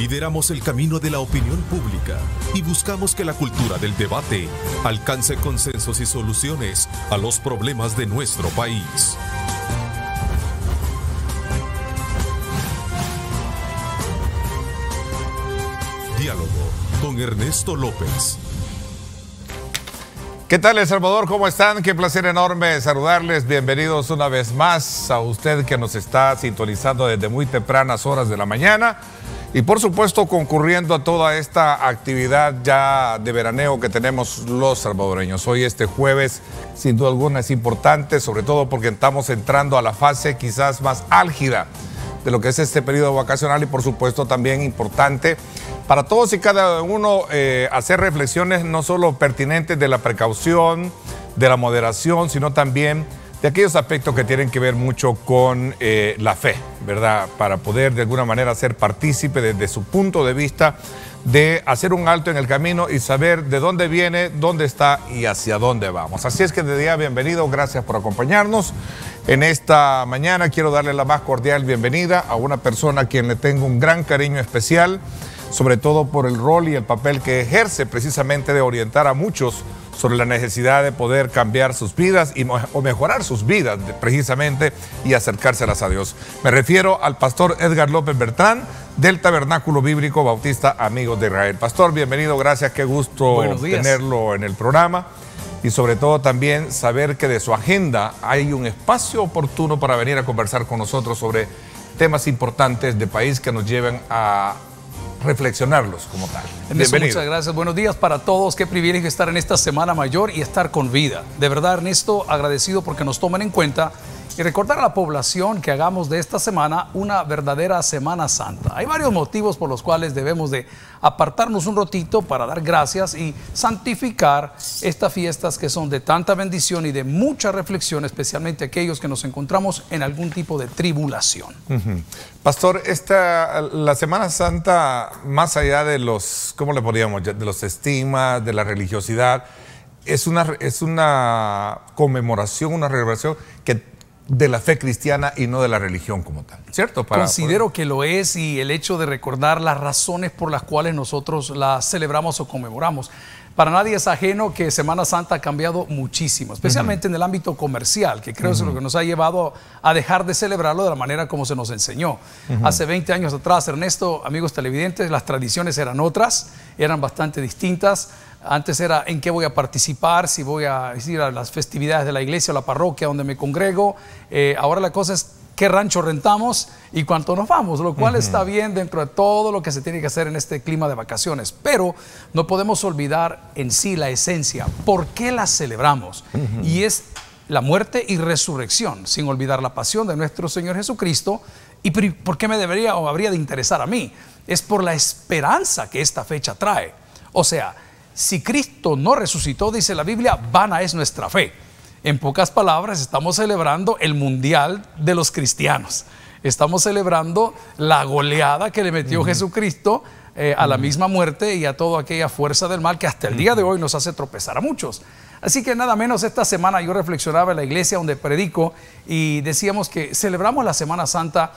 Lideramos el camino de la opinión pública y buscamos que la cultura del debate alcance consensos y soluciones a los problemas de nuestro país. Diálogo con Ernesto López. ¿Qué tal El Salvador? ¿Cómo están? Qué placer enorme saludarles. Bienvenidos una vez más a usted que nos está sintonizando desde muy tempranas horas de la mañana y por supuesto concurriendo a toda esta actividad ya de veraneo que tenemos los salvadoreños. Hoy este jueves sin duda alguna es importante, sobre todo porque estamos entrando a la fase quizás más álgida de lo que es este periodo vacacional y por supuesto también importante para todos y cada uno eh, hacer reflexiones no solo pertinentes de la precaución, de la moderación, sino también de aquellos aspectos que tienen que ver mucho con eh, la fe, ¿verdad? Para poder de alguna manera ser partícipe desde su punto de vista de hacer un alto en el camino y saber de dónde viene, dónde está y hacia dónde vamos. Así es que de día bienvenido, gracias por acompañarnos. En esta mañana quiero darle la más cordial bienvenida a una persona a quien le tengo un gran cariño especial, sobre todo por el rol y el papel que ejerce precisamente de orientar a muchos sobre la necesidad de poder cambiar sus vidas y, o mejorar sus vidas precisamente y acercárselas a Dios. Me refiero al pastor Edgar López Bertrán del Tabernáculo Bíblico Bautista Amigos de Israel. Pastor, bienvenido, gracias, qué gusto tenerlo en el programa y sobre todo también saber que de su agenda hay un espacio oportuno para venir a conversar con nosotros sobre temas importantes de país que nos lleven a reflexionarlos como tal. muchas gracias. Buenos días para todos. Qué privilegio estar en esta Semana Mayor y estar con vida. De verdad, Ernesto, agradecido porque nos toman en cuenta y recordar a la población que hagamos de esta semana una verdadera Semana Santa. Hay varios motivos por los cuales debemos de apartarnos un ratito para dar gracias y santificar estas fiestas que son de tanta bendición y de mucha reflexión, especialmente aquellos que nos encontramos en algún tipo de tribulación. Pastor, esta, la Semana Santa, más allá de los, ¿cómo le podríamos? De los estigmas, de la religiosidad, es una, es una conmemoración, una revelación que de la fe cristiana y no de la religión como tal, ¿cierto? Considero que lo es y el hecho de recordar las razones por las cuales nosotros la celebramos o conmemoramos. Para nadie es ajeno que Semana Santa ha cambiado muchísimo, especialmente en el ámbito comercial, que creo es lo que nos ha llevado a dejar de celebrarlo de la manera como se nos enseñó. Hace 20 años atrás, Ernesto, amigos televidentes, las tradiciones eran otras, eran bastante distintas antes era en qué voy a participar, si voy a ir a las festividades de la iglesia o la parroquia donde me congrego. Eh, ahora la cosa es qué rancho rentamos y cuánto nos vamos, lo cual está bien dentro de todo lo que se tiene que hacer en este clima de vacaciones. Pero no podemos olvidar en sí la esencia, por qué la celebramos. Y es la muerte y resurrección, sin olvidar la pasión de nuestro Señor Jesucristo. ¿Y por qué me debería o habría de interesar a mí? Es por la esperanza que esta fecha trae. O sea, si Cristo no resucitó, dice la Biblia, vana es nuestra fe. En pocas palabras, estamos celebrando el mundial de los cristianos. Estamos celebrando la goleada que le metió Jesucristo eh, a la misma muerte y a toda aquella fuerza del mal que hasta el día de hoy nos hace tropezar a muchos. Así que nada menos esta semana yo reflexionaba en la iglesia donde predico y decíamos que celebramos la Semana Santa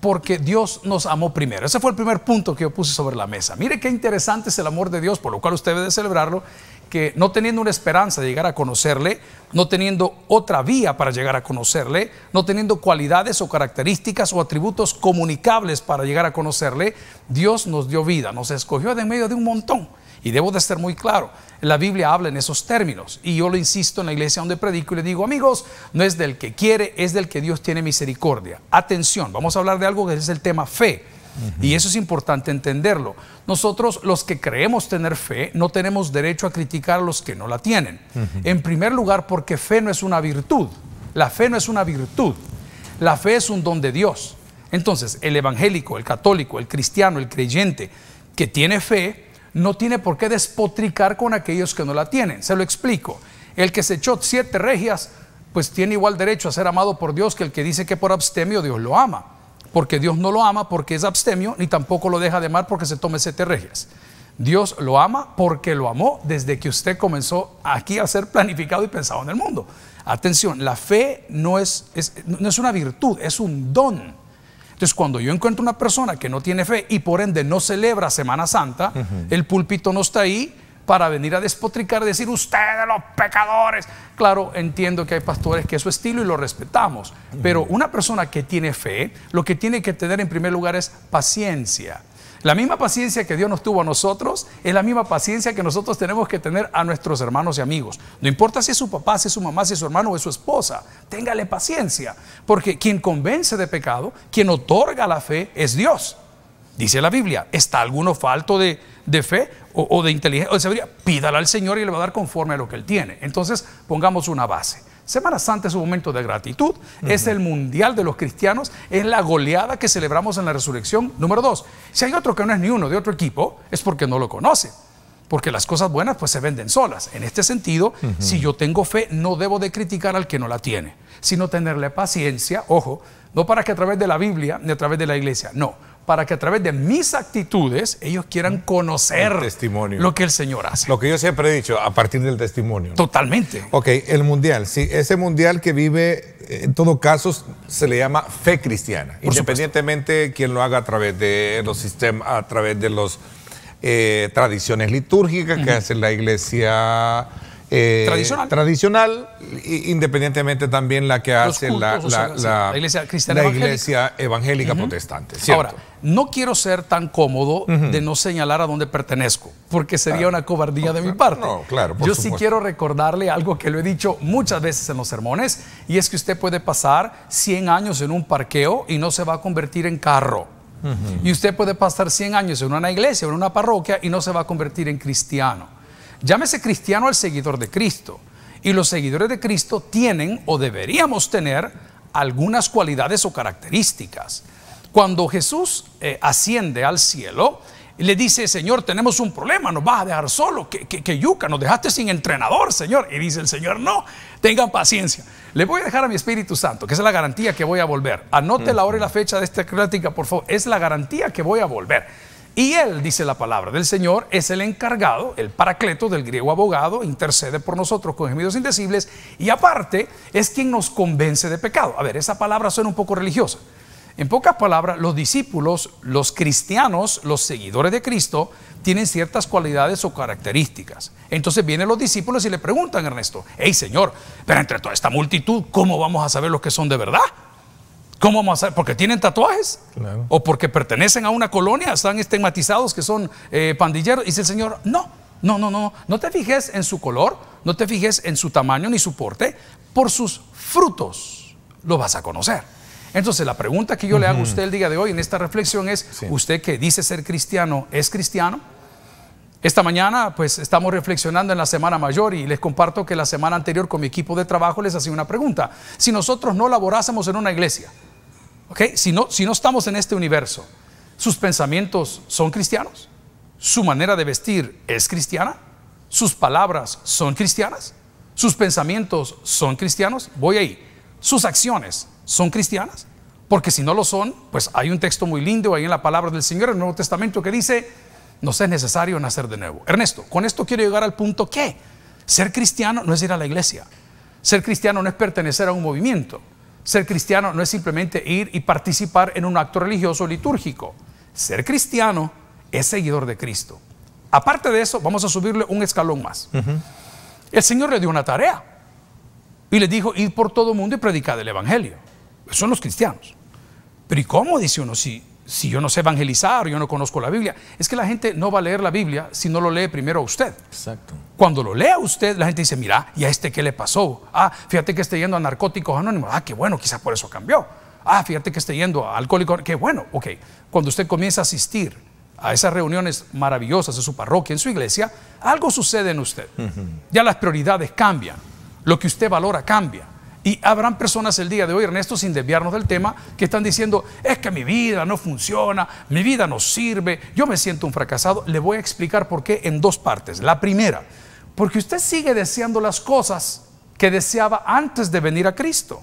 porque Dios nos amó primero. Ese fue el primer punto que yo puse sobre la mesa. Mire qué interesante es el amor de Dios, por lo cual usted debe celebrarlo, que no teniendo una esperanza de llegar a conocerle, no teniendo otra vía para llegar a conocerle, no teniendo cualidades o características o atributos comunicables para llegar a conocerle, Dios nos dio vida, nos escogió de medio de un montón y debo de ser muy claro, la Biblia habla en esos términos. Y yo lo insisto en la iglesia donde predico y le digo, amigos, no es del que quiere, es del que Dios tiene misericordia. Atención, vamos a hablar de algo que es el tema fe. Y eso es importante entenderlo. Nosotros los que creemos tener fe no tenemos derecho a criticar a los que no la tienen. En primer lugar, porque fe no es una virtud. La fe no es una virtud. La fe es un don de Dios. Entonces, el evangélico, el católico, el cristiano, el creyente que tiene fe, no tiene por qué despotricar con aquellos que no la tienen. Se lo explico. El que se echó siete regias, pues tiene igual derecho a ser amado por Dios que el que dice que por abstemio Dios lo ama. Porque Dios no lo ama porque es abstemio, ni tampoco lo deja de amar porque se tome siete regias. Dios lo ama porque lo amó desde que usted comenzó aquí a ser planificado y pensado en el mundo. Atención, la fe no es, no es una virtud, es un don. Entonces, cuando yo encuentro una persona que no tiene fe y por ende no celebra Semana Santa, el púlpito no está ahí para venir a despotricar, decir ustedes los pecadores. Claro, entiendo que hay pastores que es su estilo y lo respetamos, pero una persona que tiene fe, lo que tiene que tener en primer lugar es paciencia. La misma paciencia que Dios nos tuvo a nosotros es la misma paciencia que nosotros tenemos que tener a nuestros hermanos y amigos. No importa si es su papá, si es su mamá, si es su hermano o es su esposa, téngale paciencia, porque quien convence de pecado, quien otorga la fe, es Dios. Dice la Biblia, ¿está alguno falto de, fe o, o, de inteligencia o de Pídala al Señor y le va a dar conforme a lo que él tiene. Entonces, pongamos una base. Semana Santa es un momento de gratitud, es el mundial de los cristianos, es la goleada que celebramos en la resurrección. Número dos, si hay otro que no es ni uno de otro equipo, es porque no lo conoce. Porque las cosas buenas pues se venden solas. En este sentido, si yo tengo fe, no debo de criticar al que no la tiene, sino tenerle paciencia, ojo, no para que a través de la Biblia ni a través de la iglesia, no, para que a través de mis actitudes ellos quieran conocer lo que el Señor hace. Lo que yo siempre he dicho, a partir del testimonio. Totalmente. Ok, el mundial. Sí, ese mundial que vive, eh, en todo caso, se le llama fe cristiana. independientemente de quien lo haga a través de los sistemas, a través de las eh, tradiciones litúrgicas que hace la iglesia eh, tradicional. tradicional, independientemente también la que hace la, iglesia, cristiana evangélica, iglesia evangélica protestante. Ahora, no quiero ser tan cómodo de no señalar a dónde pertenezco, porque sería una cobardía de mi parte. claro, Yo sí quiero recordarle algo que lo he dicho muchas veces en los sermones, y es que usted puede pasar 100 años en un parqueo y no se va a convertir en carro. Y usted puede pasar 100 años en una iglesia en una parroquia y no se va a convertir en cristiano. Llámese cristiano al seguidor de Cristo. Y los seguidores de Cristo tienen o deberíamos tener algunas cualidades o características. Cuando Jesús eh, asciende al cielo, le dice, Señor, tenemos un problema, nos vas a dejar solo, que, que, que, yuca, nos dejaste sin entrenador, Señor. Y dice el Señor, no, tengan paciencia. Le voy a dejar a mi Espíritu Santo, que es la garantía que voy a volver. Anote la hora y la fecha de esta crítica, por favor. Es la garantía que voy a volver. Y Él, dice la palabra del Señor, es el encargado, el paracleto del griego abogado, intercede por nosotros con gemidos indecibles y aparte es quien nos convence de pecado. A ver, esa palabra suena un poco religiosa. En pocas palabras, los discípulos, los cristianos, los seguidores de Cristo, tienen ciertas cualidades o características. Entonces vienen los discípulos y le preguntan a Ernesto, hey Señor, pero entre toda esta multitud, ¿cómo vamos a saber los que son de verdad? ¿Cómo vamos a hacer? ¿Porque tienen tatuajes? ¿O porque pertenecen a una colonia? ¿Están estigmatizados que son eh, pandilleros? Y dice el Señor, no, no, no, no, no te fijes en su color, no te fijes en su tamaño ni su porte, por sus frutos lo vas a conocer. Entonces la pregunta que yo le hago a usted el día de hoy en esta reflexión es, ¿usted que dice ser cristiano es cristiano? Esta mañana pues estamos reflexionando en la Semana Mayor y les comparto que la semana anterior con mi equipo de trabajo les hacía una pregunta. Si nosotros no laborásemos en una iglesia, ok, si, no, si no estamos en este universo, ¿sus pensamientos son cristianos? ¿Su manera de vestir es cristiana? ¿Sus palabras son cristianas? ¿Sus pensamientos son cristianos? Voy ahí. ¿Sus acciones son cristianas? Porque si no lo son, pues hay un texto muy lindo ahí en la palabra del Señor en el Nuevo Testamento que dice, no es necesario nacer de nuevo. Ernesto, con esto quiero llegar al punto que ser cristiano no es ir a la iglesia. Ser cristiano no es pertenecer a un movimiento. Ser cristiano no es simplemente ir y participar en un acto religioso litúrgico. Ser cristiano es seguidor de Cristo. Aparte de eso, vamos a subirle un escalón más. El Señor le dio una tarea y le dijo, ir por todo el mundo y predicar el Evangelio. Son los cristianos. Pero ¿y cómo dice uno si si yo no sé evangelizar, yo no conozco la Biblia. Es que la gente no va a leer la Biblia si no lo lee primero a usted. Exacto. Cuando lo lea usted, la gente dice, mira, ¿y a este qué le pasó? Ah, fíjate que está yendo a narcóticos anónimos. Ah, qué bueno, quizás por eso cambió. Ah, fíjate que está yendo a alcohólicos. Qué bueno, ok. Cuando usted comienza a asistir a esas reuniones maravillosas de su parroquia, en su iglesia, algo sucede en usted. Ya las prioridades cambian. Lo que usted valora cambia. Y habrán personas el día de hoy, Ernesto, sin desviarnos del tema, que están diciendo, es que mi vida no funciona, mi vida no sirve, yo me siento un fracasado. Le voy a explicar por qué en dos partes. La primera, porque usted sigue deseando las cosas que deseaba antes de venir a Cristo.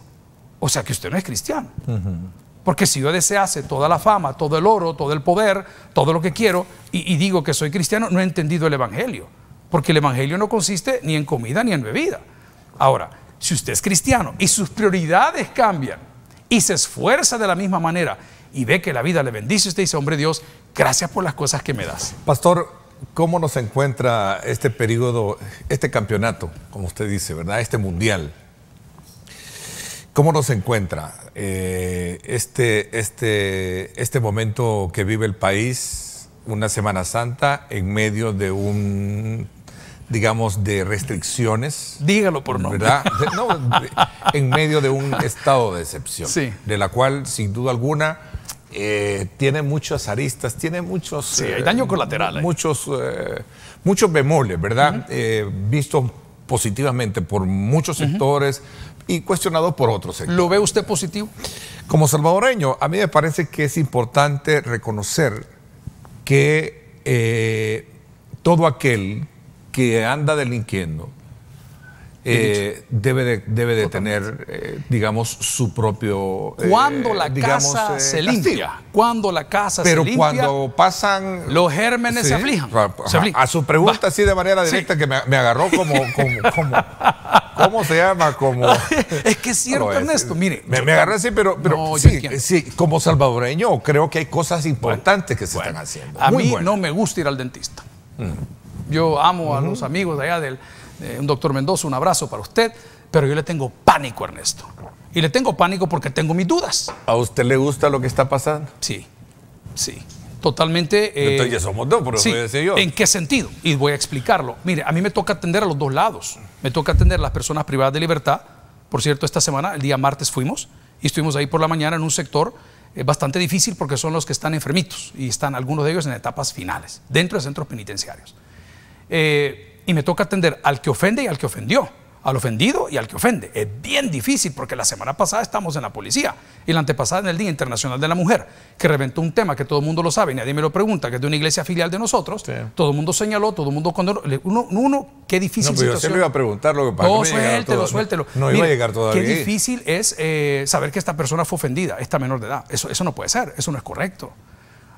O sea que usted no es cristiano. Porque si yo desease toda la fama, todo el oro, todo el poder, todo lo que quiero, y, y, digo que soy cristiano, no he entendido el Evangelio. Porque el Evangelio no consiste ni en comida ni en bebida. Ahora, si usted es cristiano y sus prioridades cambian y se esfuerza de la misma manera y ve que la vida le bendice, usted dice, hombre Dios, gracias por las cosas que me das. Pastor, ¿cómo nos encuentra este periodo, este campeonato, como usted dice, ¿verdad? Este mundial. ¿Cómo nos encuentra eh, este, este, este momento que vive el país, una Semana Santa, en medio de un digamos, de restricciones. Dígalo por nombre. ¿Verdad? en medio de un estado de excepción. De la cual, sin duda alguna, eh, tiene muchas aristas, tiene muchos. Sí, eh, hay daño colateral. Muchos, eh, muchos bemoles, ¿verdad? Visto positivamente por muchos sectores y cuestionado por otros sectores. ¿Lo ve usted positivo? Como salvadoreño, a mí me parece que es importante reconocer que todo aquel que anda delinquiendo eh, debe de, debe de tener, eh, digamos, su propio. Eh, cuando la casa se limpia. Cuando la casa Pero se limpia. Pero cuando pasan. Los gérmenes se, aflijan, A su pregunta, así de manera directa, que me, agarró como. como, ¿Cómo se llama? Como... es que es cierto, Ernesto. mire, me, agarré así, pero, pero sí, como salvadoreño creo que hay cosas importantes que se están haciendo. A mí no me gusta ir al dentista. Mm. Yo amo a los amigos de allá del doctor Mendoza, un abrazo para usted, pero yo le tengo pánico, Ernesto. Y le tengo pánico porque tengo mis dudas. ¿A usted le gusta lo que está pasando? Sí, sí. Totalmente. Eh, Entonces ya somos dos, por sí, yo. ¿En qué sentido? Y voy a explicarlo. Mire, a mí me toca atender a los dos lados. Me toca atender a las personas privadas de libertad. Por cierto, esta semana, el día martes fuimos y estuvimos ahí por la mañana en un sector eh, bastante difícil porque son los que están enfermitos y están algunos de ellos en etapas finales, dentro de centros penitenciarios. Eh, y me toca atender al que ofende y al que ofendió, al ofendido y al que ofende. Es bien difícil porque la semana pasada estamos en la policía y la antepasada en el Día Internacional de la Mujer, que reventó un tema que todo el mundo lo sabe y nadie me lo pregunta, que es de una iglesia filial de nosotros. Todo el mundo señaló, todo el mundo condenó. Uno, qué difícil situación. Yo iba a preguntar lo que pasó. No, suéltelo, suéltelo. No, iba a llegar todavía. Qué difícil es eh, saber que esta persona fue ofendida, esta menor de edad. Eso, eso no puede ser, eso no es correcto.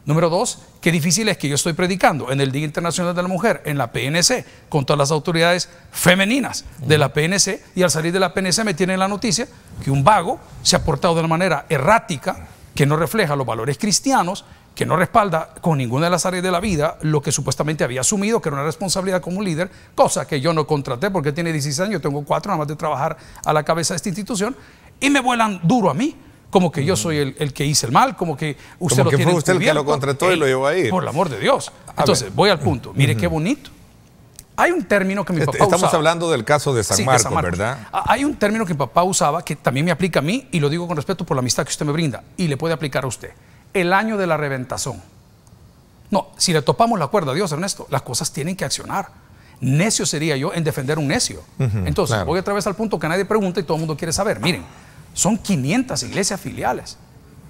Número dos, qué difícil es que yo estoy predicando en el Día Internacional de la Mujer, en la PNC, con todas las autoridades femeninas de la PNC, y al salir de la PNC me tienen la noticia que un vago se ha portado de una manera errática, que no refleja los valores cristianos, que no respalda con ninguna de las áreas de la vida lo que supuestamente había asumido, que era una responsabilidad como líder, cosa que yo no contraté porque tiene 16 años, tengo cuatro nada más de trabajar a la cabeza de esta institución, y me vuelan duro a mí como que yo mm. soy el, el, que hice el mal, como que usted como lo que Porque fue usted el que lo contrató y lo llevó ahí. Por el amor de Dios. Entonces, voy al punto. Mire qué bonito. Hay un término que mi este, papá Estamos usaba. Estamos hablando del caso de San, Marcos, ¿verdad? Ah, hay un término que mi papá usaba que también me aplica a mí y lo digo con respeto por la amistad que usted me brinda y le puede aplicar a usted. El año de la reventazón. No, si le topamos la cuerda a Dios, Ernesto, las cosas tienen que accionar. Necio sería yo en defender un necio. Entonces, voy otra vez al punto que nadie pregunta y todo el mundo quiere saber. Miren, son 500 iglesias filiales.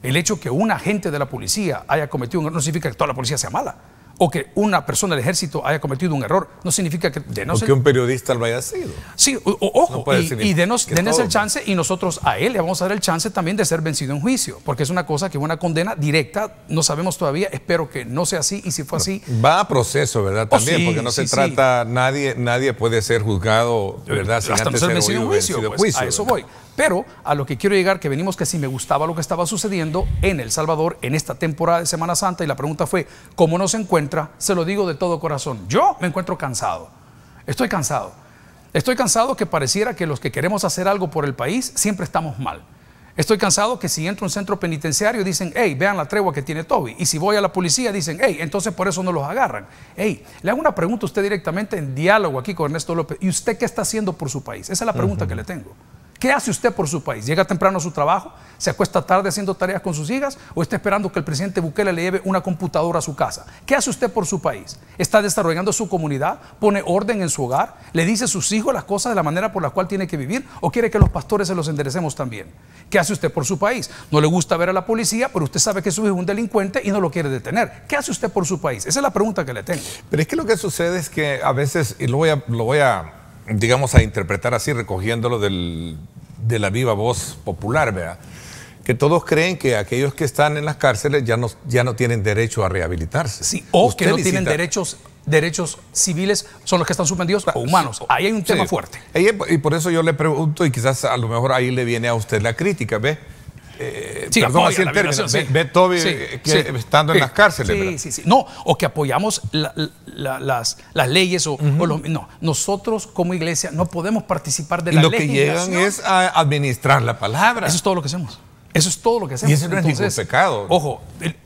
El hecho que un agente de la policía haya cometido un error no significa que toda la policía sea mala. O que una persona del ejército haya cometido un error no significa que... que un periodista lo haya sido. Sí, ojo, y, denos, el chance y nosotros a él le vamos a dar el chance también de ser vencido en juicio, porque es una cosa que una condena directa, no sabemos todavía, espero que no sea así y si fue así... Va a proceso, ¿verdad? Oh, también, porque no se trata, nadie nadie puede ser juzgado, ¿verdad? Sin Hasta antes ser vencido en juicio, pues, a eso voy. Pero a lo que quiero llegar, que venimos que si me gustaba lo que estaba sucediendo en El Salvador en esta temporada de Semana Santa y la pregunta fue, ¿cómo nos encuentra? Se lo digo de todo corazón. Yo me encuentro cansado. Estoy cansado. Estoy cansado que pareciera que los que queremos hacer algo por el país siempre estamos mal. Estoy cansado que si entro a un centro penitenciario dicen, hey, vean la tregua que tiene Toby. Y si voy a la policía dicen, hey, entonces por eso no los agarran. Hey, le hago una pregunta a usted directamente en diálogo aquí con Ernesto López. ¿Y usted qué está haciendo por su país? Esa es la pregunta que le tengo. ¿Qué hace usted por su país? ¿Llega temprano a su trabajo? ¿Se acuesta tarde haciendo tareas con sus hijas? ¿O está esperando que el presidente Bukele le lleve una computadora a su casa? ¿Qué hace usted por su país? ¿Está desarrollando su comunidad? ¿Pone orden en su hogar? ¿Le dice a sus hijos las cosas de la manera por la cual tiene que vivir? ¿O quiere que los pastores se los enderecemos también? ¿Qué hace usted por su país? No le gusta ver a la policía, pero usted sabe que su hijo es un delincuente y no lo quiere detener. ¿Qué hace usted por su país? Esa es la pregunta que le tengo. Pero es que lo que sucede es que a veces, y lo voy a, lo voy a digamos, a interpretar así, recogiéndolo del, de la viva voz popular, ¿verdad? Que todos creen que aquellos que están en las cárceles ya no, ya no tienen derecho a rehabilitarse. Sí, o que no tienen derechos derechos civiles son los que están suspendidos o humanos. Ahí hay un tema fuerte. Y por eso yo le pregunto, y quizás a lo mejor ahí le viene a usted la crítica, ¿ve? Eh, perdón, el término. Eh, estando en las cárceles. No, o que apoyamos las, leyes. O, no, nosotros como iglesia no podemos participar de la ley. Lo que llegan es a administrar la palabra. Eso es todo lo que hacemos. Eso es todo lo que hacemos. pecado. Ojo,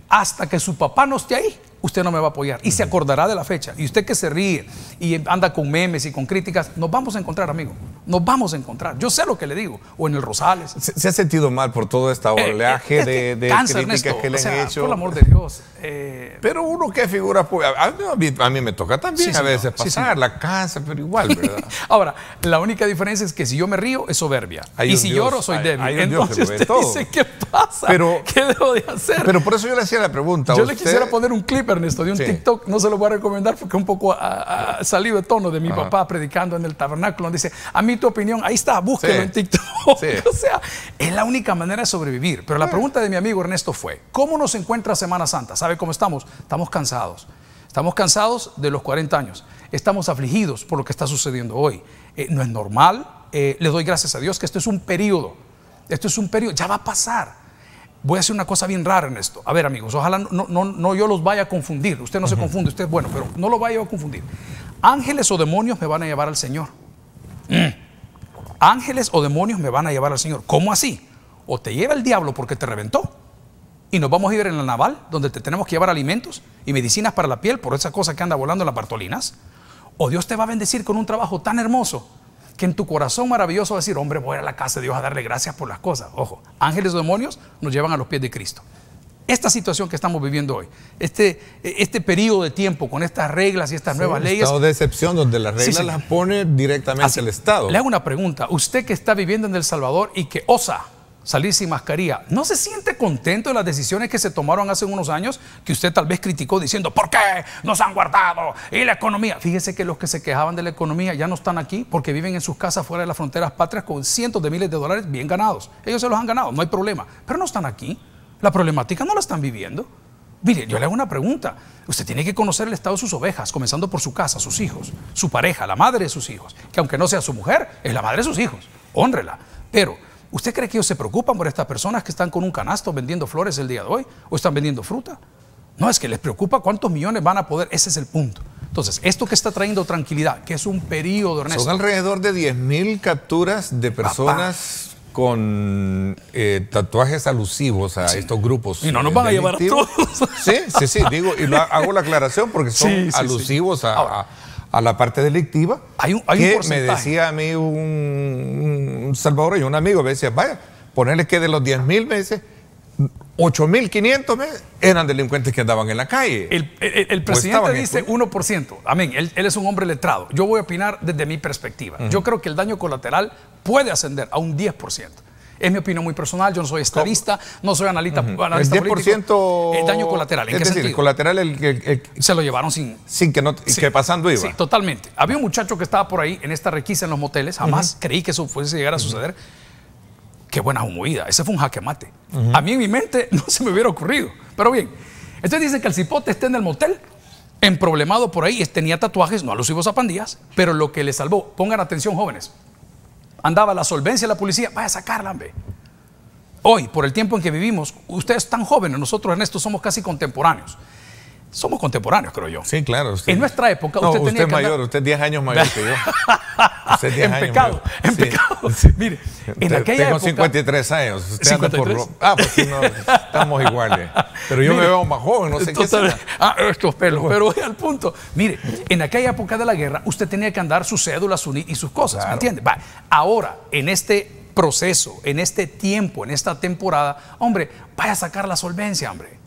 hasta que su papá no esté ahí, usted no me va a apoyar. Y se acordará de la fecha. Y usted que se ríe y anda con memes y con críticas, nos vamos a encontrar, amigo. Nos vamos a encontrar. Yo sé lo que le digo. O en el Rosales. Se, ha sentido mal por todo este eh, eh, oleaje de, críticas que le han hecho. Por el amor de Dios. Eh. Pero uno que figura, a mí, me toca también a veces pasar la casa, pero igual, ¿verdad? Ahora, la única diferencia es que si yo me río es soberbia. y si lloro soy débil. Entonces usted dice, ¿qué pasa? ¿Qué debo de hacer? Pero por eso yo le hacía la pregunta. Yo le quisiera poner un clip Ernesto, de un TikTok, no se lo voy a recomendar porque un poco ha ah, ah, salido de tono de mi papá predicando en el tabernáculo, dice, a mí tu opinión, ahí está, búsquelo en TikTok. o sea, es la única manera de sobrevivir. Pero la pregunta de mi amigo Ernesto fue, ¿cómo nos encuentra Semana Santa? ¿Sabe cómo estamos? Estamos cansados. Estamos cansados de los 40 años. Estamos afligidos por lo que está sucediendo hoy. Eh, no es normal. Eh, le doy gracias a Dios que esto es un periodo. Esto es un periodo. Ya va a pasar. Voy a hacer una cosa bien rara en esto. A ver, amigos, ojalá no, no, no yo los vaya a confundir. Usted no se confunde, usted es bueno, pero no lo vaya a confundir. Ángeles o demonios me van a llevar al Señor. Mm. Ángeles o demonios me van a llevar al Señor. ¿Cómo así? O te lleva el diablo porque te reventó. Y nos vamos a ir en la naval, donde te tenemos que llevar alimentos y medicinas para la piel por esa cosa que anda volando en las Bartolinas. O Dios te va a bendecir con un trabajo tan hermoso que en tu corazón maravilloso va a decir, hombre, voy a la casa de Dios a darle gracias por las cosas. Ojo, ángeles o demonios nos llevan a los pies de Cristo. Esta situación que estamos viviendo hoy, este, este periodo de tiempo con estas reglas y estas nuevas leyes. Estado de excepción donde las reglas las pone directamente el Estado. Le hago una pregunta. Usted que está viviendo en El Salvador y que osa salir sin mascarilla, ¿no se siente contento de las decisiones que se tomaron hace unos años que usted tal vez criticó diciendo, ¿por qué nos han guardado? ¿Y la economía? Fíjese que los que se quejaban de la economía ya no están aquí porque viven en sus casas fuera de las fronteras patrias con cientos de miles de dólares bien ganados. Ellos se los han ganado, no hay problema, pero no están aquí. La problemática no la están viviendo. Mire, yo le hago una pregunta. Usted tiene que conocer el estado de sus ovejas, comenzando por su casa, sus hijos, su pareja, la madre de sus hijos, que aunque no sea su mujer, es la madre de sus hijos. Hónrela. Pero ¿Usted cree que ellos se preocupan por estas personas que están con un canasto vendiendo flores el día de hoy o están vendiendo fruta? No, es que les preocupa cuántos millones van a poder. Ese es el punto. Entonces, esto que está trayendo tranquilidad, que es un periodo, Son alrededor de 10.000 capturas de personas con eh, tatuajes alusivos a estos grupos. Y no nos eh, van a llevar a todos. Sí, sí, sí, digo, y hago la aclaración porque son alusivos a, la parte delictiva. Hay un, Me decía a mí un salvador y un amigo, me decía, vaya, ponerle que de los 10 mil meses, 8.500 eran delincuentes que andaban en la calle. El, presidente dice 1%. Amén, él, es un hombre letrado. Yo voy a opinar desde mi perspectiva. Yo creo que el daño colateral puede ascender a un 10%. Es mi opinión muy personal, yo no soy estadista, no soy analista, el 10% el daño colateral. ¿En es decir, el colateral el, que... se lo llevaron sin... Sin que, no, pasando iba. Sí, totalmente. Había un muchacho que estaba por ahí en esta requisa en los moteles, jamás creí que eso fuese llegar a suceder. Qué buena humoída, ese fue un jaque mate. A mí en mi mente no se me hubiera ocurrido, pero bien. Entonces dicen que el cipote está en el motel, problemado por ahí, tenía tatuajes no alusivos a pandillas, pero lo que le salvó, pongan atención jóvenes, andaba la solvencia de la policía, vaya a sacarla, hombre. Hoy, por el tiempo en que vivimos, ustedes tan jóvenes, nosotros en esto somos casi contemporáneos somos contemporáneos, creo yo. Sí, claro. Usted, en nuestra época, no, usted, tenía es mayor, usted es 10 años mayor que yo. Usted 10 en años pecado, en pecado. Mire, en aquella época... tengo 53 años. Usted 53. Anda por... Ah, pues no, estamos iguales. Pero yo me veo más joven, no sé qué será. Ah, estos pelos. Pero voy al punto. Mire, en aquella época de la guerra, usted tenía que andar sus cédulas y sus cosas, ¿me entiende? Ahora, en este proceso, en este tiempo, en esta temporada, hombre, vaya a sacar la solvencia, hombre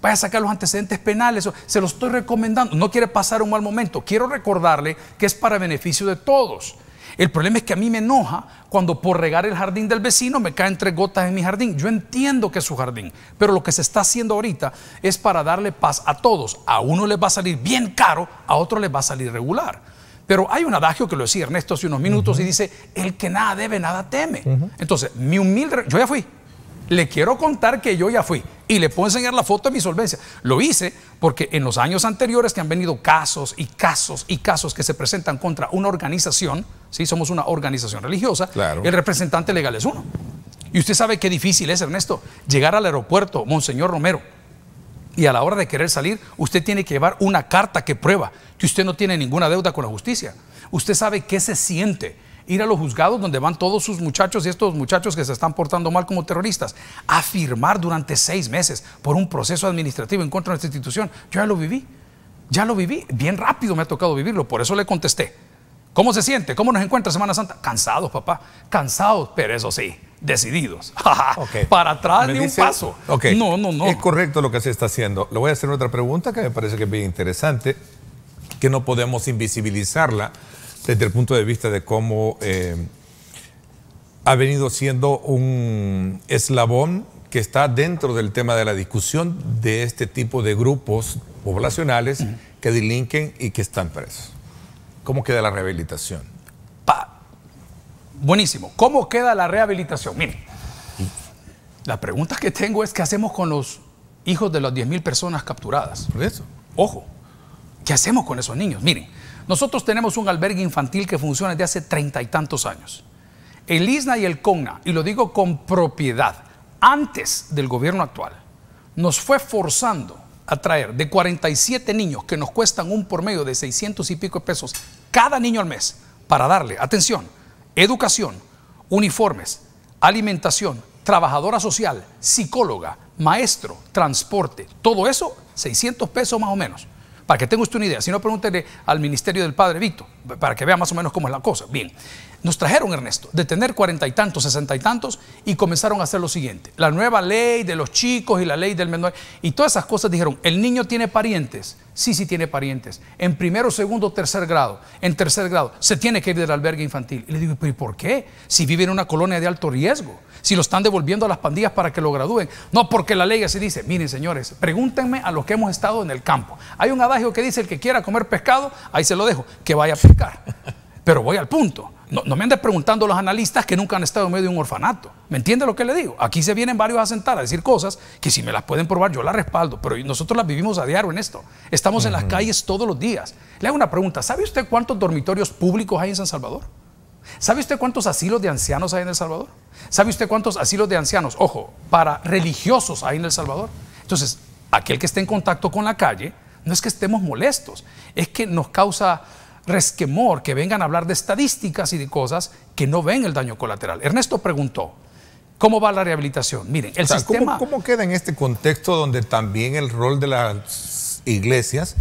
Vaya a sacar los antecedentes penales, se los estoy recomendando. No quiere pasar un mal momento. Quiero recordarle que es para beneficio de todos. El problema es que a mí me enoja cuando por regar el jardín del vecino me caen tres gotas en mi jardín. Yo entiendo que es su jardín, pero lo que se está haciendo ahorita es para darle paz a todos. A uno les va a salir bien caro, a otro les va a salir regular. Pero hay un adagio que lo decía Ernesto hace unos minutos y dice, el que nada debe, nada teme. Entonces, mi humilde, yo ya fui, le quiero contar que yo ya fui y le puedo enseñar la foto de mi solvencia. Lo hice porque en los años anteriores que han venido casos y casos y casos que se presentan contra una organización, si somos una organización religiosa, el representante legal es uno. Y usted sabe qué difícil es, Ernesto, llegar al aeropuerto, Monseñor Romero, y a la hora de querer salir, usted tiene que llevar una carta que prueba que usted no tiene ninguna deuda con la justicia. Usted sabe qué se siente ir a los juzgados donde van todos sus muchachos y estos muchachos que se están portando mal como terroristas, a firmar durante seis meses por un proceso administrativo en contra de esta institución. Yo ya lo viví, ya lo viví, bien rápido me ha tocado vivirlo, por eso le contesté. ¿Cómo se siente? ¿Cómo nos encuentra Semana Santa? Cansados, papá, cansados, pero eso sí, decididos. Para atrás ni un paso. No, no, no. Es correcto lo que se está haciendo. Le voy a hacer otra pregunta que me parece que es bien interesante, que no podemos invisibilizarla desde el punto de vista de cómo eh, ha venido siendo un eslabón que está dentro del tema de la discusión de este tipo de grupos poblacionales que delinquen y que están presos. ¿Cómo queda la rehabilitación? Pa. Buenísimo. ¿Cómo queda la rehabilitación? Miren, la pregunta que tengo es qué hacemos con los hijos de las 10.000 personas capturadas. Por eso. Ojo, ¿qué hacemos con esos niños? Miren, nosotros tenemos un albergue infantil que funciona desde hace treinta y tantos años. El ISNA y el CONA, y lo digo con propiedad, antes del gobierno actual, nos fue forzando a traer de 47 niños que nos cuestan un por medio de 600 y pico pesos cada niño al mes para darle, atención, educación, uniformes, alimentación, trabajadora social, psicóloga, maestro, transporte, todo eso, 600 pesos más o menos. Para que tenga usted una idea, si no, pregúntele al Ministerio del Padre Vito, para que vea más o menos cómo es la cosa. Bien, nos trajeron, Ernesto, de tener cuarenta y tantos, sesenta y tantos, y comenzaron a hacer lo siguiente. La nueva ley de los chicos y la ley del menor, y todas esas cosas dijeron, el niño tiene parientes, Sí, sí tiene parientes. En primero, segundo, tercer grado. En tercer grado, se tiene que ir del albergue infantil. Y le digo, ¿y por qué? Si vive en una colonia de alto riesgo. Si lo están devolviendo a las pandillas para que lo gradúen. No, porque la ley así dice. Miren, señores, pregúntenme a los que hemos estado en el campo. Hay un adagio que dice, el que quiera comer pescado, ahí se lo dejo, que vaya a pescar. Pero voy al punto. No, me andes preguntando los analistas que nunca han estado en medio de un orfanato. ¿Me entiende lo que le digo? Aquí se vienen varios a sentar a decir cosas que si me las pueden probar yo las respaldo, pero nosotros las vivimos a diario en esto. Estamos en las calles todos los días. Le hago una pregunta, ¿sabe usted cuántos dormitorios públicos hay en San Salvador? ¿Sabe usted cuántos asilos de ancianos hay en El Salvador? ¿Sabe usted cuántos asilos de ancianos, ojo, para religiosos hay en El Salvador? Entonces, aquel que esté en contacto con la calle, no es que estemos molestos, es que nos causa resquemor que vengan a hablar de estadísticas y de cosas que no ven el daño colateral. Ernesto preguntó, ¿Cómo va la rehabilitación? Miren, el sistema. ¿cómo, queda en este contexto donde también el rol de las iglesias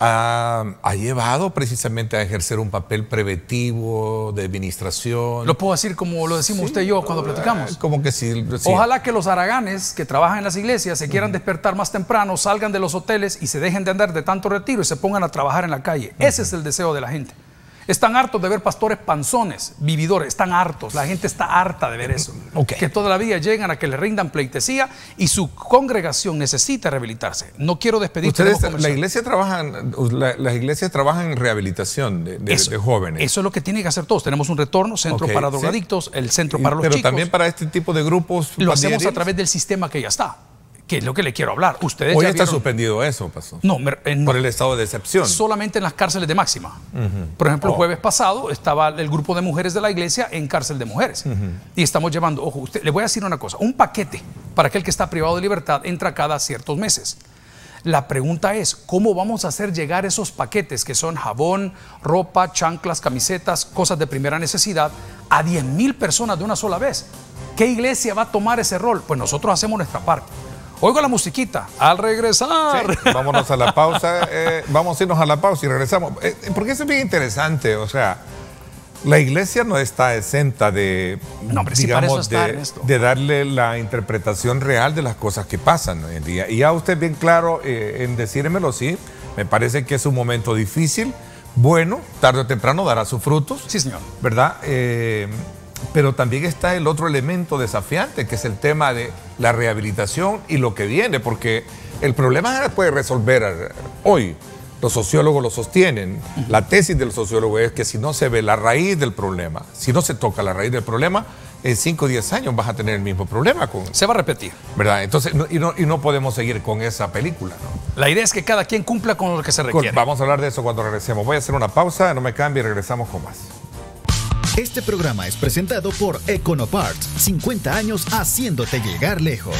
ha, llevado precisamente a ejercer un papel preventivo de administración. Lo puedo decir como lo decimos usted y yo cuando platicamos. Como que sí, Ojalá que los araganes que trabajan en las iglesias se quieran despertar más temprano, salgan de los hoteles y se dejen de andar de tanto retiro y se pongan a trabajar en la calle. Ese es el deseo de la gente. Están hartos de ver pastores panzones, vividores, están hartos, la gente está harta de ver eso. Que toda la vida llegan a que le rindan pleitesía y su congregación necesita rehabilitarse. No quiero despedirte de la iglesia trabaja, las iglesias trabajan en rehabilitación de, jóvenes. Eso es lo que tienen que hacer todos. Tenemos un retorno, centro para drogadictos, el centro para los chicos. Pero también para este tipo de grupos. Lo hacemos a través del sistema que ya está que es lo que le quiero hablar. Ustedes Hoy ya está suspendido eso, pasó. Pues. Eh, no, por el estado de excepción. Solamente en las cárceles de máxima. Por ejemplo, el oh. jueves pasado estaba el grupo de mujeres de la iglesia en cárcel de mujeres. Y estamos llevando, ojo, le voy a decir una cosa, un paquete para aquel que está privado de libertad entra cada ciertos meses. La pregunta es, ¿cómo vamos a hacer llegar esos paquetes que son jabón, ropa, chanclas, camisetas, cosas de primera necesidad a 10 mil personas de una sola vez? ¿Qué iglesia va a tomar ese rol? Pues nosotros hacemos nuestra parte. Oigo la musiquita al regresar. vámonos a la pausa, eh, vamos a irnos a la pausa y regresamos. Eh, eh, porque eso es bien interesante, o sea, la iglesia no está exenta de, digamos, de, darle la interpretación real de las cosas que pasan hoy en día. Y ya usted bien claro en decírmelo, sí, me parece que es un momento difícil, bueno, tarde o temprano dará sus frutos. Sí, señor. ¿Verdad? Pero también está el otro elemento desafiante, que es el tema de la rehabilitación y lo que viene, porque el problema se puede resolver hoy. Los sociólogos lo sostienen. La tesis del sociólogo es que si no se ve la raíz del problema, si no se toca la raíz del problema, en 5 o 10 años vas a tener el mismo problema. se va a repetir. ¿Verdad? Entonces, y, no, podemos seguir con esa película. La idea es que cada quien cumpla con lo que se requiere. vamos a hablar de eso cuando regresemos. Voy a hacer una pausa, no me cambie, regresamos con más. Este programa es presentado por Econopart, 50 años haciéndote llegar lejos.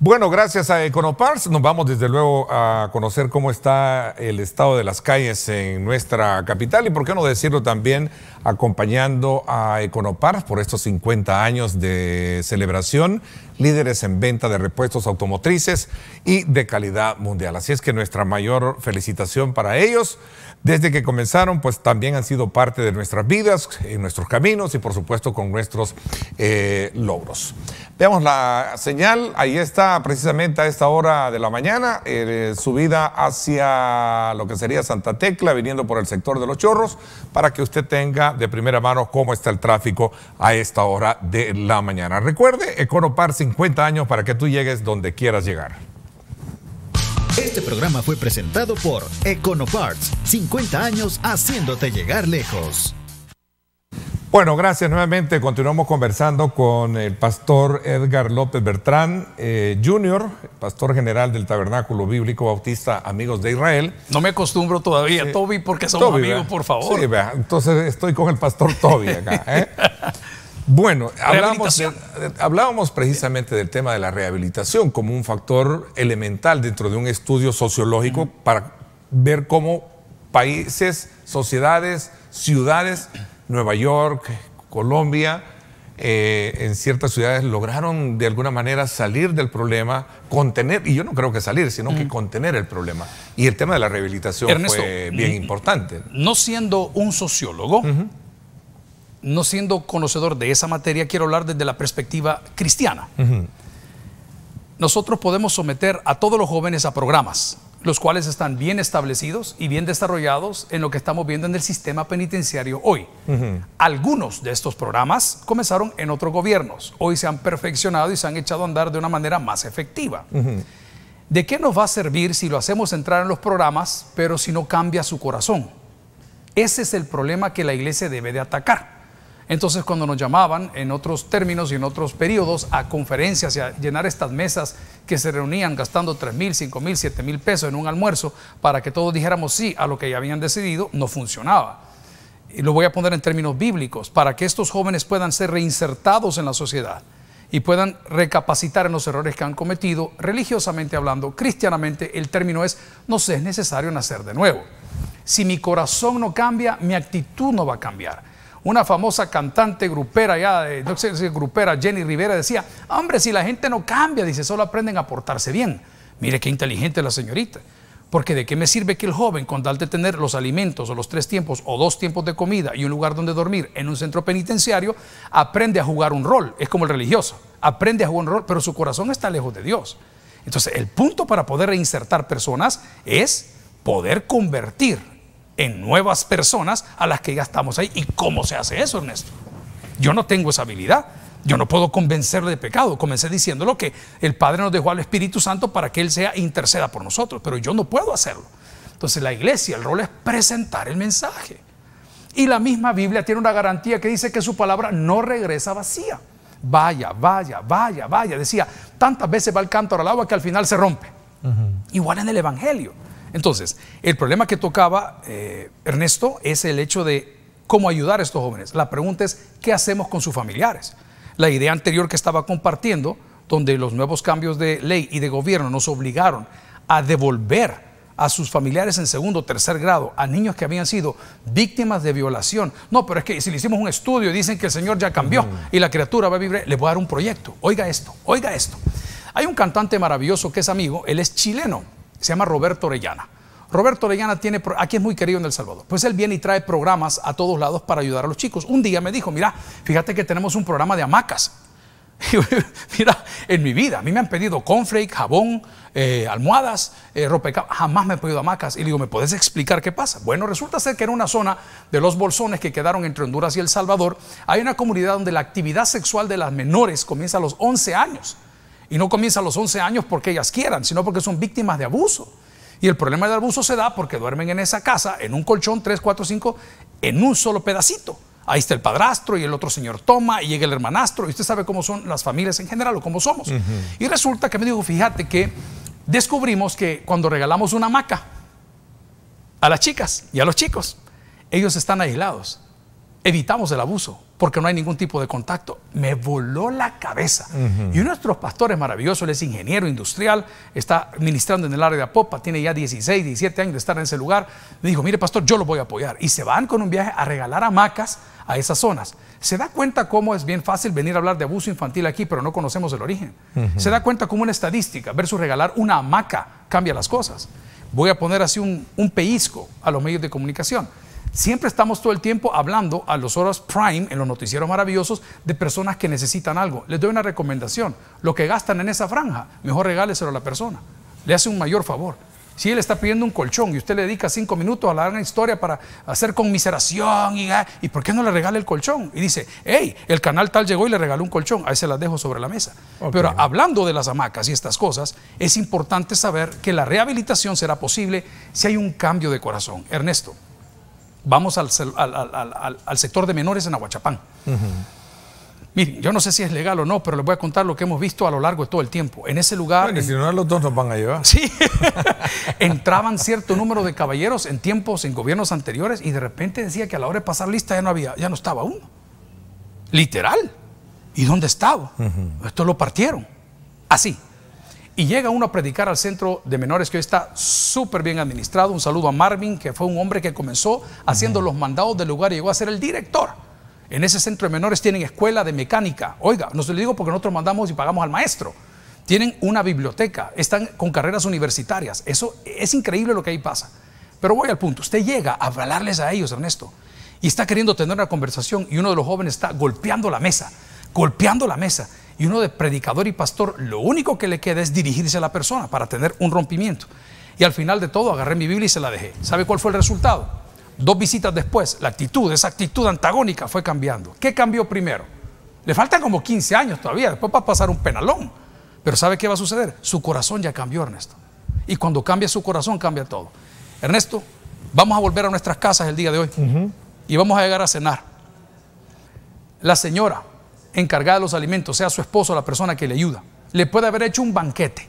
Bueno, gracias a Econopars. Nos vamos desde luego a conocer cómo está el estado de las calles en nuestra capital y por qué no decirlo también acompañando a Econopars por estos 50 años de celebración, líderes en venta de repuestos automotrices y de calidad mundial. Así es que nuestra mayor felicitación para ellos. Desde que comenzaron, pues también han sido parte de nuestras vidas, en nuestros caminos y por supuesto con nuestros eh, logros. Veamos la señal, ahí está precisamente a esta hora de la mañana, eh, subida hacia lo que sería Santa Tecla, viniendo por el sector de los chorros, para que usted tenga de primera mano cómo está el tráfico a esta hora de la mañana. Recuerde, Econopar 50 años para que tú llegues donde quieras llegar. Este programa fue presentado por Econoparts, 50 años haciéndote llegar lejos. Bueno, gracias nuevamente. Continuamos conversando con el pastor Edgar López Bertrán eh, Jr., pastor general del Tabernáculo Bíblico Bautista Amigos de Israel. No me acostumbro todavía, Toby, porque somos amigos, por favor. Sí, entonces estoy con el pastor Toby acá. ¿eh? bueno, eh, hablábamos, precisamente del tema de la rehabilitación como un factor elemental dentro de un estudio sociológico para ver cómo países, sociedades, ciudades Nueva York, Colombia, eh, en ciertas ciudades lograron de alguna manera salir del problema, contener, y yo no creo que salir, sino que mm. contener el problema. Y el tema de la rehabilitación fue bien importante. No siendo un sociólogo, no siendo conocedor de esa materia, quiero hablar desde la perspectiva cristiana. Nosotros podemos someter a todos los jóvenes a programas los cuales están bien establecidos y bien desarrollados en lo que estamos viendo en el sistema penitenciario hoy. Algunos de estos programas comenzaron en otros gobiernos, hoy se han perfeccionado y se han echado a andar de una manera más efectiva. ¿De qué nos va a servir si lo hacemos entrar en los programas, pero si no cambia su corazón? Ese es el problema que la iglesia debe de atacar. Entonces cuando nos llamaban en otros términos y en otros periodos a conferencias y a llenar estas mesas que se reunían gastando 3 mil, 5 mil, 7 mil pesos en un almuerzo para que todos dijéramos sí a lo que ya habían decidido, no funcionaba. Y lo voy a poner en términos bíblicos, para que estos jóvenes puedan ser reinsertados en la sociedad y puedan recapacitar en los errores que han cometido, religiosamente hablando, cristianamente, el término es, no sé, es necesario nacer de nuevo. Si mi corazón no cambia, mi actitud no va a cambiar. Una famosa cantante grupera, ya no sé si grupera, Jenny Rivera, decía, hombre, si la gente no cambia, dice, solo aprenden a portarse bien. Mire qué inteligente la señorita. Porque de qué me sirve que el joven, con tal de tener los alimentos o los tres tiempos o dos tiempos de comida y un lugar donde dormir en un centro penitenciario, aprende a jugar un rol. Es como el religioso. Aprende a jugar un rol, pero su corazón está lejos de Dios. Entonces, el punto para poder reinsertar personas es poder convertir en nuevas personas a las que ya estamos ahí. ¿Y cómo se hace eso, Ernesto? Yo no tengo esa habilidad. Yo no puedo convencerle de pecado. Comencé diciéndolo que el Padre nos dejó al Espíritu Santo para que Él sea interceda por nosotros, pero yo no puedo hacerlo. Entonces la iglesia, el rol es presentar el mensaje. Y la misma Biblia tiene una garantía que dice que su palabra no regresa vacía. Vaya, vaya, vaya, vaya. Decía, tantas veces va el cántaro al agua que al final se rompe. Igual en el Evangelio. Entonces, el problema que tocaba eh, Ernesto es el hecho de cómo ayudar a estos jóvenes. La pregunta es, ¿qué hacemos con sus familiares? La idea anterior que estaba compartiendo, donde los nuevos cambios de ley y de gobierno nos obligaron a devolver a sus familiares en segundo, o tercer grado, a niños que habían sido víctimas de violación. No, pero es que si le hicimos un estudio y dicen que el Señor ya cambió y la criatura va a vivir, le voy a dar un proyecto. Oiga esto, oiga esto. Hay un cantante maravilloso que es amigo, él es chileno se llama Roberto Orellana. Roberto Orellana tiene, aquí es muy querido en El Salvador, pues él viene y trae programas a todos lados para ayudar a los chicos. Un día me dijo, mira, fíjate que tenemos un programa de hamacas. mira, en mi vida, a mí me han pedido conflake, jabón, eh, almohadas, eh, ropa jamás me han pedido hamacas. Y le digo, ¿me puedes explicar qué pasa? Bueno, resulta ser que en una zona de los bolsones que quedaron entre Honduras y El Salvador, hay una comunidad donde la actividad sexual de las menores comienza a los 11 años. Y no comienza a los 11 años porque ellas quieran, sino porque son víctimas de abuso. Y el problema del abuso se da porque duermen en esa casa, en un colchón 3, 4, 5, en un solo pedacito. Ahí está el padrastro y el otro señor toma y llega el hermanastro. Y usted sabe cómo son las familias en general o cómo somos. Y resulta que me dijo, fíjate que descubrimos que cuando regalamos una hamaca a las chicas y a los chicos, ellos están aislados evitamos el abuso porque no hay ningún tipo de contacto. Me voló la cabeza. Y uno de nuestros pastores maravillosos, él es ingeniero industrial, está ministrando en el área de Apopa, tiene ya 16, 17 años de estar en ese lugar. Me dijo, mire pastor, yo lo voy a apoyar. Y se van con un viaje a regalar hamacas a esas zonas. Se da cuenta cómo es bien fácil venir a hablar de abuso infantil aquí, pero no conocemos el origen. Se da cuenta cómo una estadística versus regalar una hamaca cambia las cosas. Voy a poner así un, un pellizco a los medios de comunicación Siempre estamos todo el tiempo hablando a los horas prime en los noticieros maravillosos de personas que necesitan algo. Les doy una recomendación. Lo que gastan en esa franja, mejor regáleselo a la persona. Le hace un mayor favor. Si él está pidiendo un colchón y usted le dedica cinco minutos a la larga historia para hacer conmiseración y, ah, y por qué no le regala el colchón? Y dice, hey, el canal tal llegó y le regaló un colchón, ahí se las dejo sobre la mesa. Pero hablando de las hamacas y estas cosas, es importante saber que la rehabilitación será posible si hay un cambio de corazón. Ernesto vamos al, sector de menores en Aguachapán. Miren, yo no sé si es legal o no, pero les voy a contar lo que hemos visto a lo largo de todo el tiempo. En ese lugar... si no, los dos nos van a llevar. Sí. Entraban cierto número de caballeros en tiempos, en gobiernos anteriores, y de repente decía que a la hora de pasar lista ya no había, ya no estaba uno. Literal. ¿Y dónde estaba? Esto lo partieron. Así. Y llega uno a predicar al centro de menores que hoy está súper bien administrado. Un saludo a Marvin, que fue un hombre que comenzó haciendo los mandados del lugar y llegó a ser el director. En ese centro de menores tienen escuela de mecánica. Oiga, no se lo digo porque nosotros mandamos y pagamos al maestro. Tienen una biblioteca, están con carreras universitarias. Eso es increíble lo que ahí pasa. Pero voy al punto. Usted llega a hablarles a ellos, Ernesto, y está queriendo tener una conversación y uno de los jóvenes está golpeando la mesa, golpeando la mesa. Y uno de predicador y pastor, lo único que le queda es dirigirse a la persona para tener un rompimiento. Y al final de todo agarré mi Biblia y se la dejé. ¿Sabe cuál fue el resultado? Dos visitas después, la actitud, esa actitud antagónica fue cambiando. ¿Qué cambió primero? Le faltan como 15 años todavía, después va a pasar un penalón. Pero ¿sabe qué va a suceder? Su corazón ya cambió, Ernesto. Y cuando cambia su corazón, cambia todo. Ernesto, vamos a volver a nuestras casas el día de hoy y vamos a llegar a cenar. La señora encargada de los alimentos, sea su esposo la persona que le ayuda, le puede haber hecho un banquete.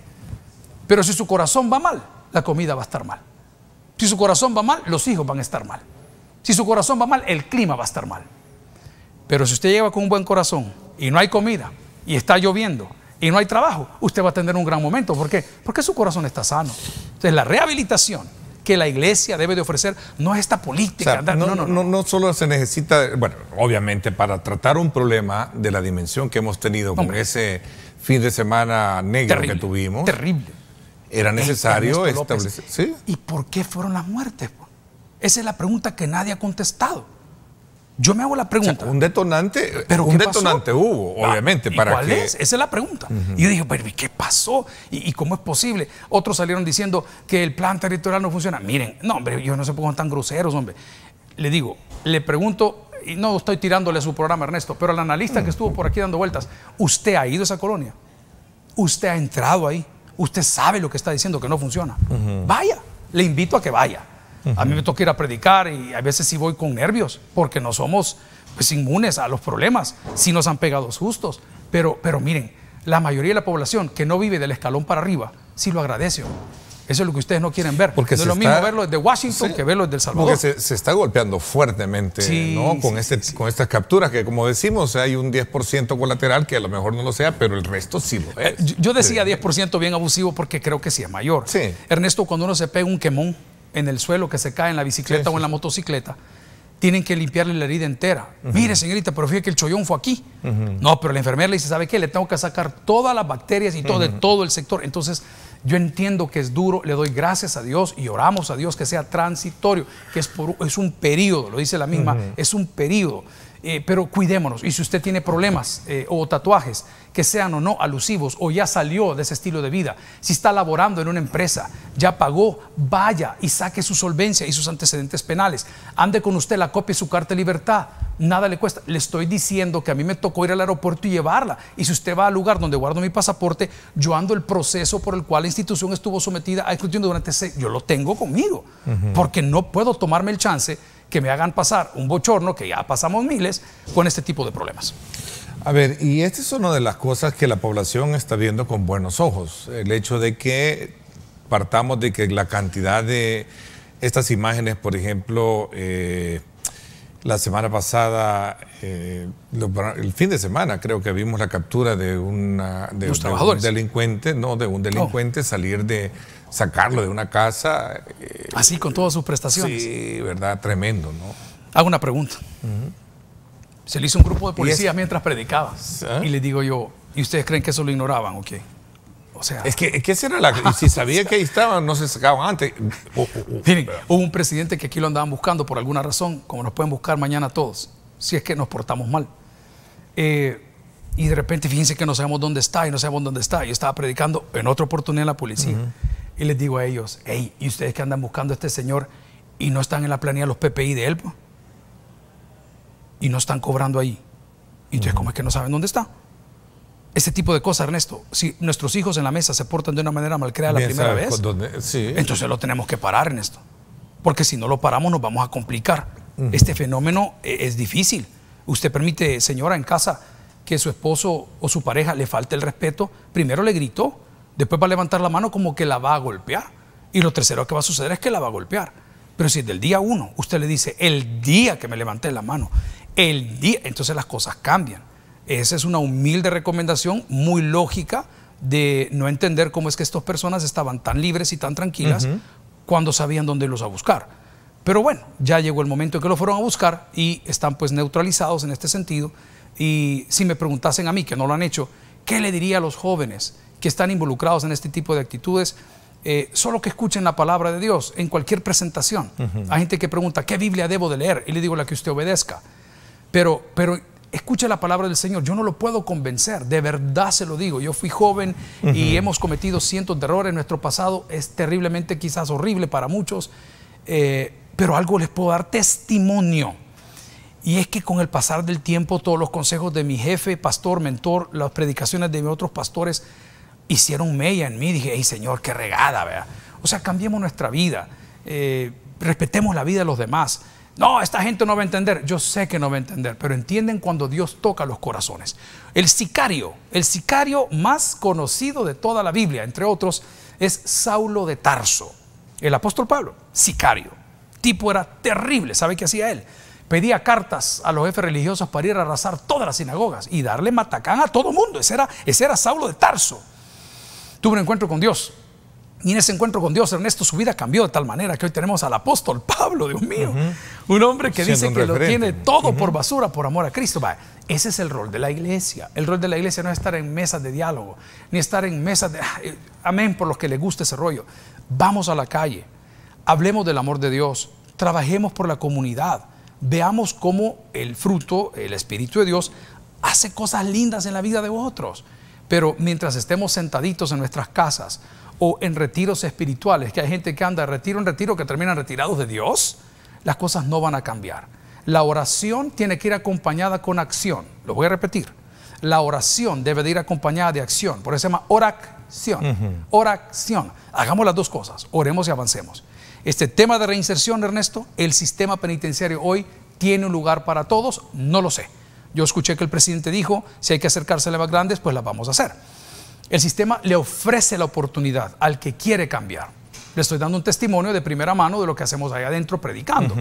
Pero si su corazón va mal, la comida va a estar mal. Si su corazón va mal, los hijos van a estar mal. Si su corazón va mal, el clima va a estar mal. Pero si usted lleva con un buen corazón y no hay comida y está lloviendo y no hay trabajo, usted va a tener un gran momento. ¿Por qué? Porque su corazón está sano. Entonces la rehabilitación que la iglesia debe de ofrecer no es esta política. no, no, no, no, solo se necesita, bueno, obviamente para tratar un problema de la dimensión que hemos tenido con ese fin de semana negro que tuvimos. Terrible. Era necesario establecer. ¿Y por qué fueron las muertes? Esa es la pregunta que nadie ha contestado. Yo me hago la pregunta. un detonante, ¿pero un detonante hubo, ah, obviamente. para ¿Cuál es? Esa es la pregunta. Y yo dije, pero qué pasó? ¿Y, cómo es posible? Otros salieron diciendo que el plan territorial no funciona. Miren, no, hombre, yo no se pongan tan groseros, hombre. Le digo, le pregunto, y no estoy tirándole a su programa, Ernesto, pero al analista que estuvo por aquí dando vueltas, ¿usted ha ido a esa colonia? ¿Usted ha entrado ahí? ¿Usted sabe lo que está diciendo que no funciona? Vaya, le invito a que vaya. A mí me toca ir a predicar y a veces sí voy con nervios, porque no somos pues, inmunes a los problemas, sí nos han pegado justos. Pero, pero miren, la mayoría de la población que no vive del escalón para arriba, sí lo agradece. Eso es lo que ustedes no quieren ver. Porque es lo mismo verlo desde Washington que verlo desde El Salvador. Porque se, está golpeando fuertemente ¿no? con, este, con estas capturas, que como decimos, hay un 10% colateral que a lo mejor no lo sea, pero el resto sí lo eh, es. Yo decía 10% bien abusivo porque creo que sí es mayor. Ernesto, cuando uno se pega un quemón, en el suelo que se cae en la bicicleta o en la motocicleta, tienen que limpiarle la herida entera. Mire, señorita, pero fíjate que el chollón fue aquí. No, pero la enfermera le dice, ¿sabe qué? Le tengo que sacar todas las bacterias y todo de todo el sector. Entonces, yo entiendo que es duro, le doy gracias a Dios y oramos a Dios que sea transitorio, que es, es un periodo, lo dice la misma, es un periodo. Eh, pero cuidémonos. Y si usted tiene problemas eh, o tatuajes que sean o no alusivos o ya salió de ese estilo de vida, si está laborando en una empresa, ya pagó, vaya y saque su solvencia y sus antecedentes penales. Ande con usted la copia de su carta de libertad. Nada le cuesta. Le estoy diciendo que a mí me tocó ir al aeropuerto y llevarla. Y si usted va al lugar donde guardo mi pasaporte, yo ando el proceso por el cual la institución estuvo sometida a exclusión durante ese Yo lo tengo conmigo, porque no puedo tomarme el chance que me hagan pasar un bochorno, que ya pasamos miles, con este tipo de problemas. A ver, y esta es una de las cosas que la población está viendo con buenos ojos, el hecho de que partamos de que la cantidad de estas imágenes, por ejemplo, eh, la semana pasada, eh, el fin de semana creo que vimos la captura de, una, un delincuente, no, de un delincuente oh. salir de sacarlo de una casa. Eh, Así, con todas sus prestaciones. Sí, verdad, tremendo, ¿no? Hago una pregunta. Se le hizo un grupo de policías mientras predicaba. ¿Ah? Y le digo yo, ¿y ustedes creen que eso lo ignoraban o qué? O sea, es que, era la. si sabía que ahí estaban, no se sacaban antes. hubo un presidente que aquí lo andaban buscando por alguna razón, como nos pueden buscar mañana todos, si es que nos portamos mal. Eh, y de repente, fíjense que no sabemos dónde está y no sabemos dónde está. Yo estaba predicando en otra oportunidad en la policía y les digo a ellos, hey, ¿y ustedes que andan buscando a este señor y no están en la planilla los PPI de él? Y no están cobrando ahí. ¿Y entonces, ¿cómo es que no saben dónde está? Este tipo de cosas, Ernesto. Si nuestros hijos en la mesa se portan de una manera malcreada la primera vez, entonces lo tenemos que parar, Ernesto. Porque si no lo paramos, nos vamos a complicar. Este fenómeno e-, es difícil. Usted permite, señora, en casa, que su esposo o su pareja le falte el respeto. Primero le gritó, Después va a levantar la mano como que la va a golpear. Y lo tercero que va a suceder es que la va a golpear. Pero si del día uno usted le dice, el día que me levanté la mano, el día, entonces las cosas cambian. Esa es una humilde recomendación muy lógica de no entender cómo es que estas personas estaban tan libres y tan tranquilas cuando sabían dónde los a buscar. Pero bueno, ya llegó el momento en que lo fueron a buscar y están pues neutralizados en este sentido. Y si me preguntasen a mí, que no lo han hecho, ¿qué le diría a los jóvenes? que están involucrados en este tipo de actitudes, eh, solo que escuchen la palabra de Dios en cualquier presentación. Hay gente que pregunta, ¿qué Biblia debo de leer? Y le digo la que usted obedezca. Pero, pero escuche la palabra del Señor, yo no lo puedo convencer, de verdad se lo digo, yo fui joven y hemos cometido cientos de errores, nuestro pasado es terriblemente quizás horrible para muchos, eh, pero algo les puedo dar testimonio. Y es que con el pasar del tiempo, todos los consejos de mi jefe, pastor, mentor, las predicaciones de otros pastores, hicieron mella en mí. Dije, hey Señor, qué regada, vea O sea, cambiemos nuestra vida, eh, respetemos la vida de los demás. No, esta gente no va a entender. Yo sé que no va a entender, pero entienden cuando Dios toca los corazones. El sicario, el sicario más conocido de toda la Biblia, entre otros, es Saulo de Tarso, el apóstol Pablo, sicario. Tipo era terrible, ¿sabe qué hacía él? Pedía cartas a los jefes religiosos para ir a arrasar todas las sinagogas y darle matacán a todo mundo. Ese era, ese era Saulo de Tarso tuvo un encuentro con Dios. Y en ese encuentro con Dios, Ernesto, su vida cambió de tal manera que hoy tenemos al apóstol Pablo, Dios mío, un hombre que dice que lo tiene todo por basura, por amor a Cristo. ese es el rol de la iglesia. El rol de la iglesia no es estar en mesas de diálogo, ni estar en mesas de... Amén por los que le gusta ese rollo. Vamos a la calle, hablemos del amor de Dios, trabajemos por la comunidad, veamos cómo el fruto, el Espíritu de Dios, hace cosas lindas en la vida de otros. Pero mientras estemos sentaditos en nuestras casas o en retiros espirituales, que hay gente que anda de retiro en retiro que terminan retirados de Dios, las cosas no van a cambiar. La oración tiene que ir acompañada con acción. Lo voy a repetir. La oración debe de ir acompañada de acción. Por eso se llama oración. Oración. Hagamos las dos cosas. Oremos y avancemos. Este tema de reinserción, Ernesto, el sistema penitenciario hoy tiene un lugar para todos. No lo sé. Yo escuché que el presidente dijo, si hay que acercarse a más grandes, pues las vamos a hacer. El sistema le ofrece la oportunidad al que quiere cambiar. Le estoy dando un testimonio de primera mano de lo que hacemos ahí adentro predicando.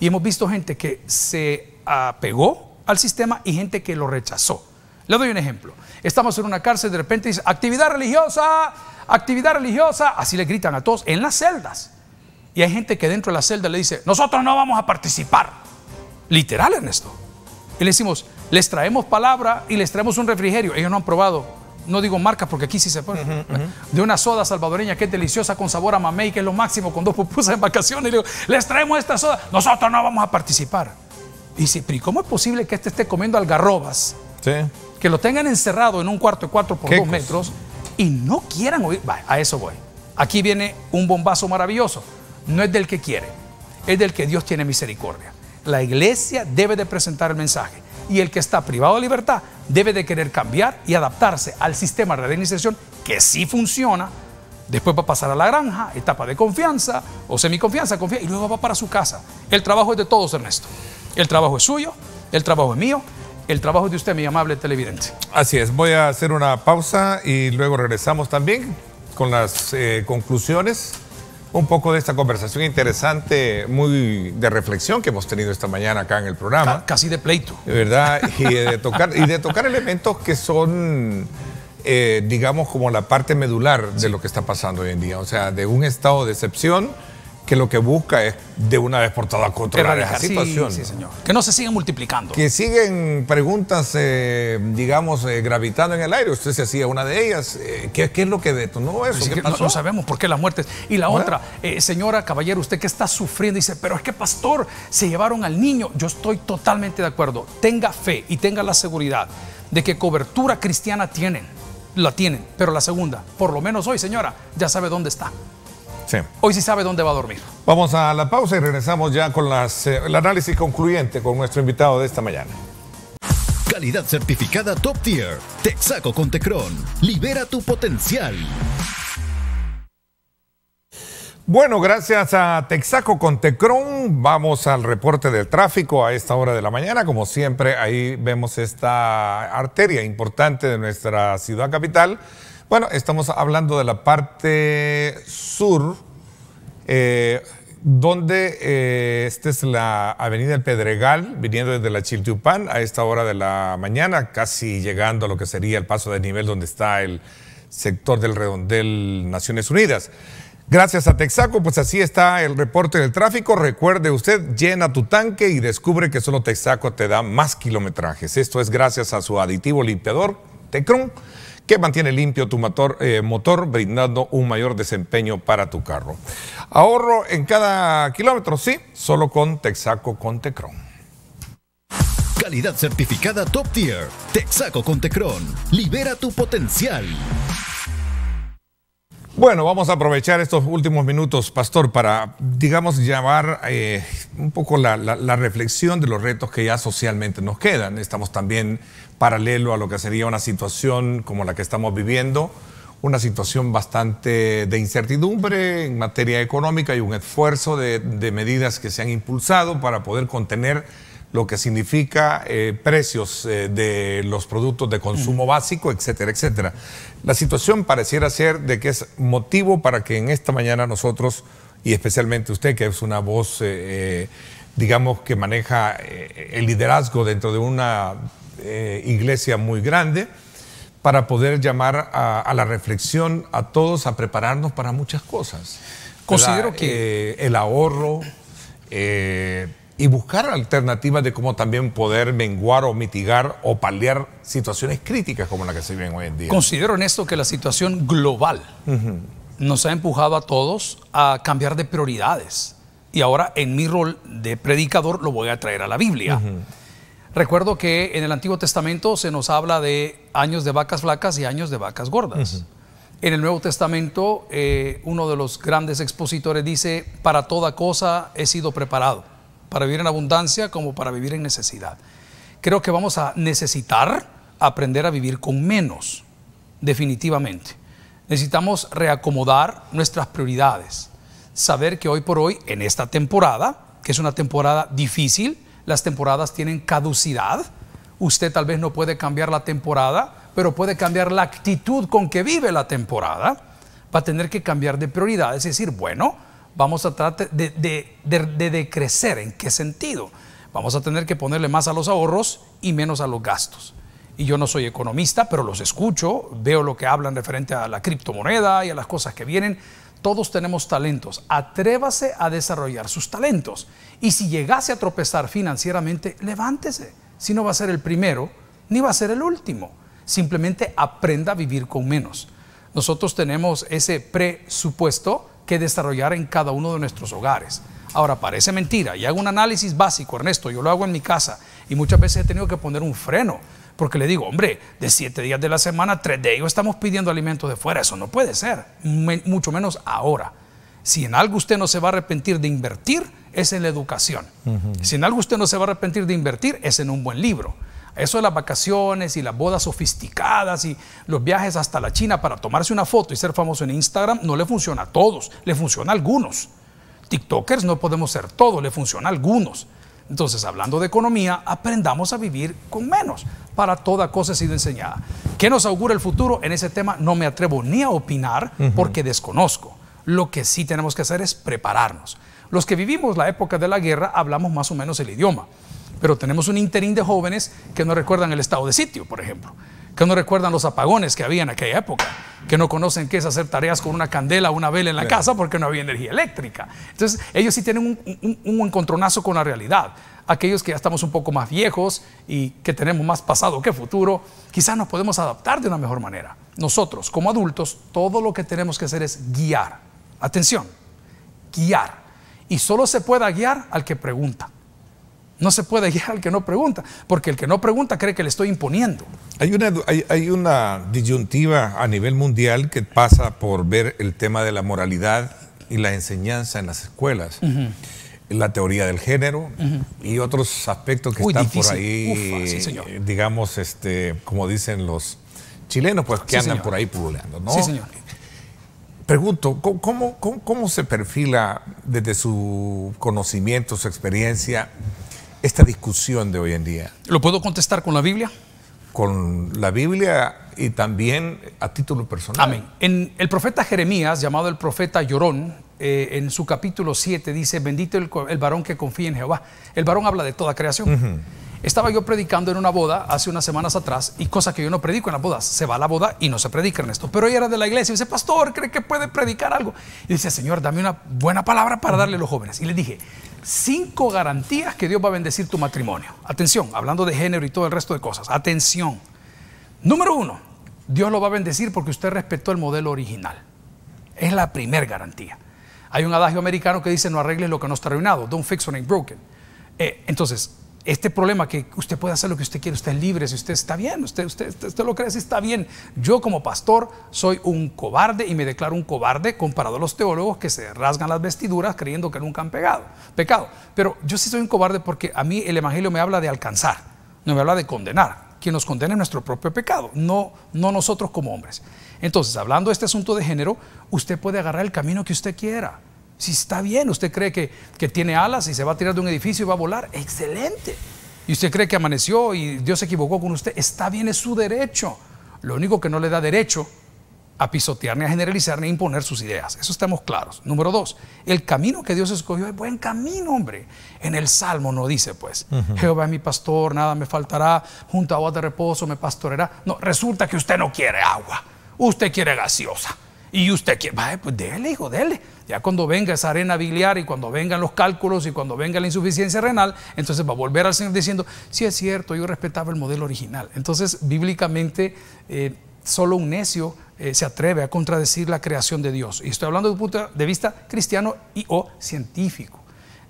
Y hemos visto gente que se apegó al sistema y gente que lo rechazó. Le doy un ejemplo. Estamos en una cárcel, de repente dice, actividad religiosa, actividad religiosa. Así le gritan a todos en las celdas. Y hay gente que dentro de la celda le dice, nosotros no vamos a participar. Literal en esto. Y le decimos, les traemos palabra y les traemos un refrigerio. Ellos no han probado, no digo marcas porque aquí sí se puede, de una soda salvadoreña que es deliciosa con sabor a mamey, que es lo máximo, con dos pupusas en vacaciones. les traemos esta soda. Nosotros no vamos a participar. Y dice, pero cómo es posible que este esté comiendo algarrobas? Que lo tengan encerrado en un cuarto de cuatro por dos metros y no quieran oír. Va, a eso voy. Aquí viene un bombazo maravilloso. No es del que quiere, es del que Dios tiene misericordia. La iglesia debe de presentar el mensaje y el que está privado de libertad debe de querer cambiar y adaptarse al sistema de reiniciación que sí funciona. Después va a pasar a la granja, etapa de confianza o semiconfianza, confianza, y luego va para su casa. El trabajo es de todos, Ernesto. El trabajo es suyo, el trabajo es mío, el trabajo es de usted, mi amable televidente. Así es, voy a hacer una pausa y luego regresamos también con las eh, conclusiones un poco de esta conversación interesante, muy de reflexión que hemos tenido esta mañana acá en el programa. casi de pleito. ¿Verdad? Y de tocar, y de tocar elementos que son, eh, digamos, como la parte medular de lo que está pasando hoy en día. O sea, de un estado de excepción que lo que busca es de una vez por todas controlar esa situación. Que no se sigan multiplicando. Que siguen preguntas, eh, digamos, eh, gravitando en el aire. Usted se hacía una de ellas. Eh, ¿qué, es lo que detonó eso? ¿Qué No, sabemos por qué las muertes. Y la otra, señora Caballero, usted que está sufriendo, dice, pero es que pastor, se llevaron al niño. Yo estoy totalmente de acuerdo. Tenga fe y tenga la seguridad de que cobertura cristiana tienen. La tienen. Pero la segunda, por lo menos hoy, señora, ya sabe dónde está. Hoy sí sabe dónde va a dormir. Vamos a la pausa y regresamos ya con eh, el análisis concluyente con nuestro invitado de esta mañana. Calidad certificada top tier. Texaco con Libera tu potencial. Bueno, gracias a Texaco con Vamos al reporte del tráfico a esta hora de la mañana. Como siempre, ahí vemos esta arteria importante de nuestra ciudad capital bueno, estamos hablando de la parte sur, eh, donde eh, esta es la avenida El Pedregal, viniendo desde la Chiltiupán a esta hora de la mañana, casi llegando a lo que sería el paso de nivel donde está el sector del redondel Naciones Unidas. Gracias a Texaco, pues así está el reporte del tráfico. Recuerde usted, llena tu tanque y descubre que solo Texaco te da más kilometrajes. Esto es gracias a su aditivo limpiador, Tecron que mantiene limpio tu motor, eh, motor brindando un mayor desempeño para tu carro. Ahorro en cada kilómetro, sí, solo con Texaco con Calidad certificada top tier. Texaco con Libera tu potencial. Bueno, vamos a aprovechar estos últimos minutos, Pastor, para, digamos, llevar eh, un poco la, reflexión de los retos que ya socialmente nos quedan. Estamos también paralelo a lo que sería una situación como la que estamos viviendo, una situación bastante de incertidumbre en materia económica y un esfuerzo de, medidas que se han impulsado para poder contener lo que significa eh, precios eh, de los productos de consumo básico, etcétera, etcétera. La situación pareciera ser de que es motivo para que en esta mañana nosotros, y especialmente usted, que es una voz, eh, digamos, que maneja el liderazgo dentro de una eh, iglesia muy grande para poder llamar a, la reflexión a todos a prepararnos para muchas cosas. Considero que eh, el ahorro eh, y buscar alternativas de cómo también poder menguar o mitigar o paliar situaciones críticas como la que se viven hoy en día. Considero en esto que la situación global nos ha empujado a todos a cambiar de prioridades. Y ahora en mi rol de predicador lo voy a traer a la Biblia. Recuerdo que en el Antiguo Testamento se nos habla de años de vacas flacas y años de vacas gordas. En el Nuevo Testamento, eh, uno de los grandes expositores dice, para toda cosa he sido preparado, para vivir en abundancia como para vivir en necesidad. Creo que vamos a necesitar aprender a vivir con menos, definitivamente. Necesitamos reacomodar nuestras prioridades, saber que hoy por hoy, en esta temporada, que es una temporada difícil, las temporadas tienen caducidad. Usted tal vez no puede cambiar la temporada, pero puede cambiar la actitud con que vive la temporada. Va a tener que cambiar de prioridad, es decir, bueno, vamos a tratar de, de decrecer. ¿En qué sentido? Vamos a tener que ponerle más a los ahorros y menos a los gastos y yo no soy economista, pero los escucho, veo lo que hablan referente a la criptomoneda y a las cosas que vienen. Todos tenemos talentos. Atrévase a desarrollar sus talentos. Y si llegase a tropezar financieramente, levántese. Si no va a ser el primero, ni va a ser el último. Simplemente aprenda a vivir con menos. Nosotros tenemos ese presupuesto que desarrollar en cada uno de nuestros hogares. Ahora, parece mentira, y hago un análisis básico, Ernesto, yo lo hago en mi casa, y muchas veces he tenido que poner un freno, porque le digo, hombre, de siete días de la semana, tres de ellos estamos pidiendo alimentos de fuera, eso no puede ser, mucho menos ahora. Si en algo usted no se va a arrepentir de invertir, es en la educación. Si en algo usted no se va a arrepentir de invertir, es en un buen libro. Eso de las vacaciones y las bodas sofisticadas y los viajes hasta la China para tomarse una foto y ser famoso en Instagram no le funciona a todos, le funciona a algunos. TikTokers no podemos ser todos, le funciona a algunos. Entonces, hablando de economía, aprendamos a vivir con menos. Para toda cosa ha sido enseñada. ¿Qué nos augura el futuro? En ese tema no me atrevo ni a opinar porque desconozco. Lo que sí tenemos que hacer es prepararnos. Los que vivimos la época de la guerra hablamos más o menos el idioma, pero tenemos un interín de jóvenes que no recuerdan el estado de sitio, por ejemplo, que no recuerdan los apagones que había en aquella época, que no conocen qué es hacer tareas con una candela o una vela en la casa porque no había energía eléctrica. Entonces, ellos sí tienen un, un encontronazo con la realidad aquellos que ya estamos un poco más viejos y que tenemos más pasado que futuro, quizás nos podemos adaptar de una mejor manera. Nosotros, como adultos, todo lo que tenemos que hacer es guiar. Atención, guiar. Y solo se puede guiar al que pregunta. No se puede guiar al que no pregunta, porque el que no pregunta cree que le estoy imponiendo. Hay una, hay, una disyuntiva a nivel mundial que pasa por ver el tema de la moralidad y la enseñanza en las escuelas. La teoría del género y otros aspectos que están por ahí, eh, digamos, este, como dicen los chilenos, pues que andan por ahí puleando ¿no? pregunto, ¿cómo, ¿cómo, se perfila desde su conocimiento, su experiencia, esta discusión de hoy en día? ¿Lo puedo contestar con la Biblia? Con la Biblia y también a título personal. Amén. En el profeta Jeremías, llamado el profeta Llorón, eh, en su capítulo 7 dice, bendito el, varón que confía en Jehová. El varón habla de toda creación. Estaba yo predicando en una boda hace unas semanas atrás y cosa que yo no predico en las bodas, se va a la boda y no se predica en esto. Pero ella era de la iglesia y dice, pastor, ¿cree que puede predicar algo? Y dice, Señor, dame una buena palabra para darle a los jóvenes. Y le dije, cinco garantías que Dios va a bendecir tu matrimonio. Atención, hablando de género y todo el resto de cosas. Atención. Número uno, Dios lo va a bendecir porque usted respetó el modelo original. Es la primera garantía. Hay un adagio americano que dice, no arregles lo que no está arruinado. Don't fix what ain't broken. Eh, entonces, este problema que usted puede hacer lo que usted quiere, usted es libre, si usted está bien, usted, usted, usted, lo cree, si está bien. Yo como pastor soy un cobarde y me declaro un cobarde comparado a los teólogos que se rasgan las vestiduras creyendo que nunca han pegado, pecado. Pero yo sí soy un cobarde porque a mí el Evangelio me habla de alcanzar, no me habla de condenar. Quien nos condena es nuestro propio pecado, no, no nosotros como hombres. Entonces, hablando de este asunto de género, usted puede agarrar el camino que usted quiera. Si está bien, usted cree que, tiene alas y se va a tirar de un edificio y va a volar, excelente. Y usted cree que amaneció y Dios se equivocó con usted, está bien, es su derecho. Lo único que no le da derecho a pisotear, ni a generalizar, ni a imponer sus ideas. Eso estamos claros. Número dos, el camino que Dios escogió es buen camino, hombre. En el Salmo no dice, pues, Jehová es mi pastor, nada me faltará, junto a de reposo me pastoreará. No, resulta que usted no quiere agua, usted quiere gaseosa y usted, va, pues dele, hijo, dele. Ya cuando venga esa arena biliar y cuando vengan los cálculos y cuando venga la insuficiencia renal, entonces va a volver al Señor diciendo, sí es cierto, yo respetaba el modelo original. Entonces, bíblicamente, eh, solo un necio eh, se atreve a contradecir la creación de Dios. Y estoy hablando de un punto de vista cristiano y o científico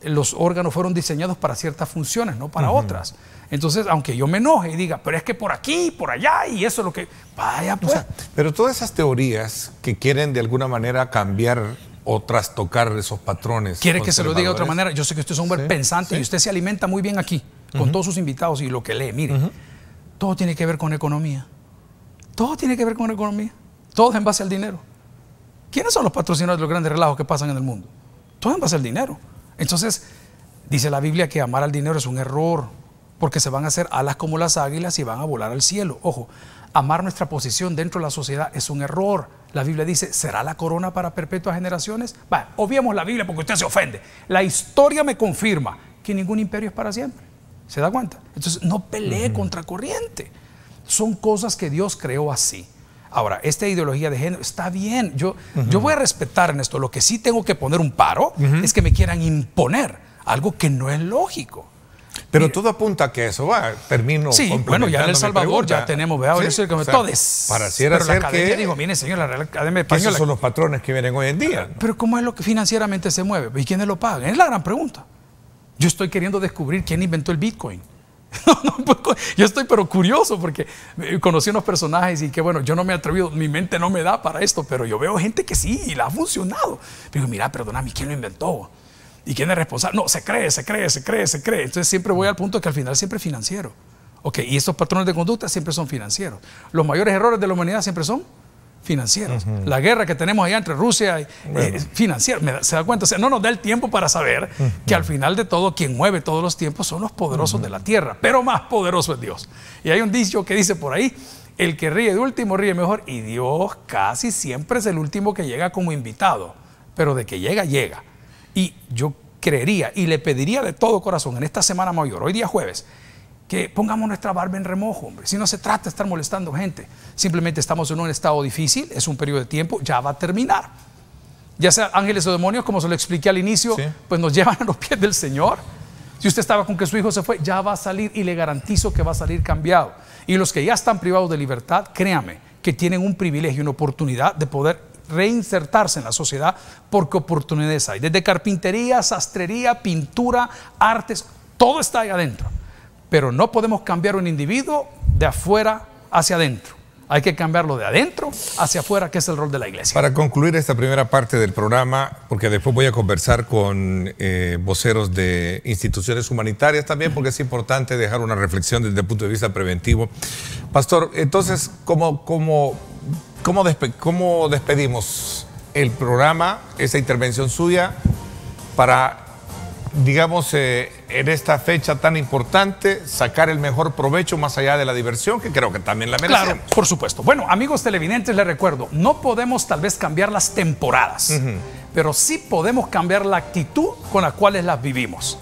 los órganos fueron diseñados para ciertas funciones, no para otras. Entonces, aunque yo me enoje y diga, pero es que por aquí, por allá, y eso es lo que... Vaya, pues. pero todas esas teorías que quieren de alguna manera cambiar o trastocar esos patrones. ¿Quiere que se lo diga de otra manera? Yo sé que usted es un hombre pensante y usted se alimenta muy bien aquí, con todos sus invitados y lo que lee. Mire, todo tiene que ver con economía. Todo tiene que ver con economía. Todo es en base al dinero. ¿Quiénes son los patrocinadores de los grandes relajos que pasan en el mundo? Todo en base al dinero. Entonces, dice la Biblia que amar al dinero es un error, porque se van a hacer alas como las águilas y van a volar al cielo. Ojo, amar nuestra posición dentro de la sociedad es un error. La Biblia dice, ¿será la corona para perpetuas generaciones? Va, obviemos la Biblia porque usted se ofende. La historia me confirma que ningún imperio es para siempre. ¿Se da cuenta? Entonces, no pelee contra corriente. Son cosas que Dios creó así. Ahora, esta ideología de género está bien, yo, yo voy a respetar en esto. Lo que sí tengo que poner un paro es que me quieran imponer algo que no es lógico. Pero todo apunta a que eso va, termino. Sí, bueno, ya en El Salvador ya tenemos, vea, sí, o sea, Para si era ser la que. digo, mire, señor, la Real Academia Esos son los patrones que vienen hoy en día. Pero ¿cómo es lo que financieramente se mueve? ¿Y quiénes lo pagan? Es la gran pregunta. Yo estoy queriendo descubrir quién inventó el Bitcoin. Pues, yo estoy pero curioso porque eh, conocí unos personajes y que bueno, yo no me he atrevido, mi mente no me da para esto, pero yo veo gente que sí y la ha funcionado. Digo, mira, perdóname, ¿quién lo inventó? ¿Y quién es responsable? No, se cree, se cree, se cree, se cree. Entonces siempre voy al punto que al final siempre es financiero. Ok, y estos patrones de conducta siempre son financieros. Los mayores errores de la humanidad siempre son financieros. La guerra que tenemos allá entre Rusia y eh, financieros. ¿se da cuenta? O sea, no nos da el tiempo para saber que al final de todo, quien mueve todos los tiempos son los poderosos de la tierra, pero más poderoso es Dios. Y hay un dicho que dice por ahí, el que ríe de último ríe mejor, y Dios casi siempre es el último que llega como invitado, pero de que llega, llega. Y yo creería y le pediría de todo corazón en esta semana mayor, hoy día jueves, que pongamos nuestra barba en remojo, hombre. Si no se trata de estar molestando gente, simplemente estamos en un estado difícil, es un periodo de tiempo, ya va a terminar. Ya sea ángeles o demonios, como se lo expliqué al inicio, pues nos llevan a los pies del Señor. Si usted estaba con que su hijo se fue, ya va a salir y le garantizo que va a salir cambiado. Y los que ya están privados de libertad, créame, que tienen un privilegio, una oportunidad de poder reinsertarse en la sociedad porque oportunidades hay. Desde carpintería, sastrería, pintura, artes, todo está ahí adentro. Pero no podemos cambiar un individuo de afuera hacia adentro. Hay que cambiarlo de adentro hacia afuera, que es el rol de la iglesia. Para concluir esta primera parte del programa, porque después voy a conversar con eh, voceros de instituciones humanitarias también, porque es importante dejar una reflexión desde el punto de vista preventivo. Pastor, entonces, ¿cómo, cómo, cómo despedimos el programa, esa intervención suya, para digamos, eh, en esta fecha tan importante, sacar el mejor provecho más allá de la diversión, que creo que también la merecemos. Claro, por supuesto. Bueno, amigos televidentes, les recuerdo, no podemos tal vez cambiar las temporadas, pero sí podemos cambiar la actitud con la cual las vivimos.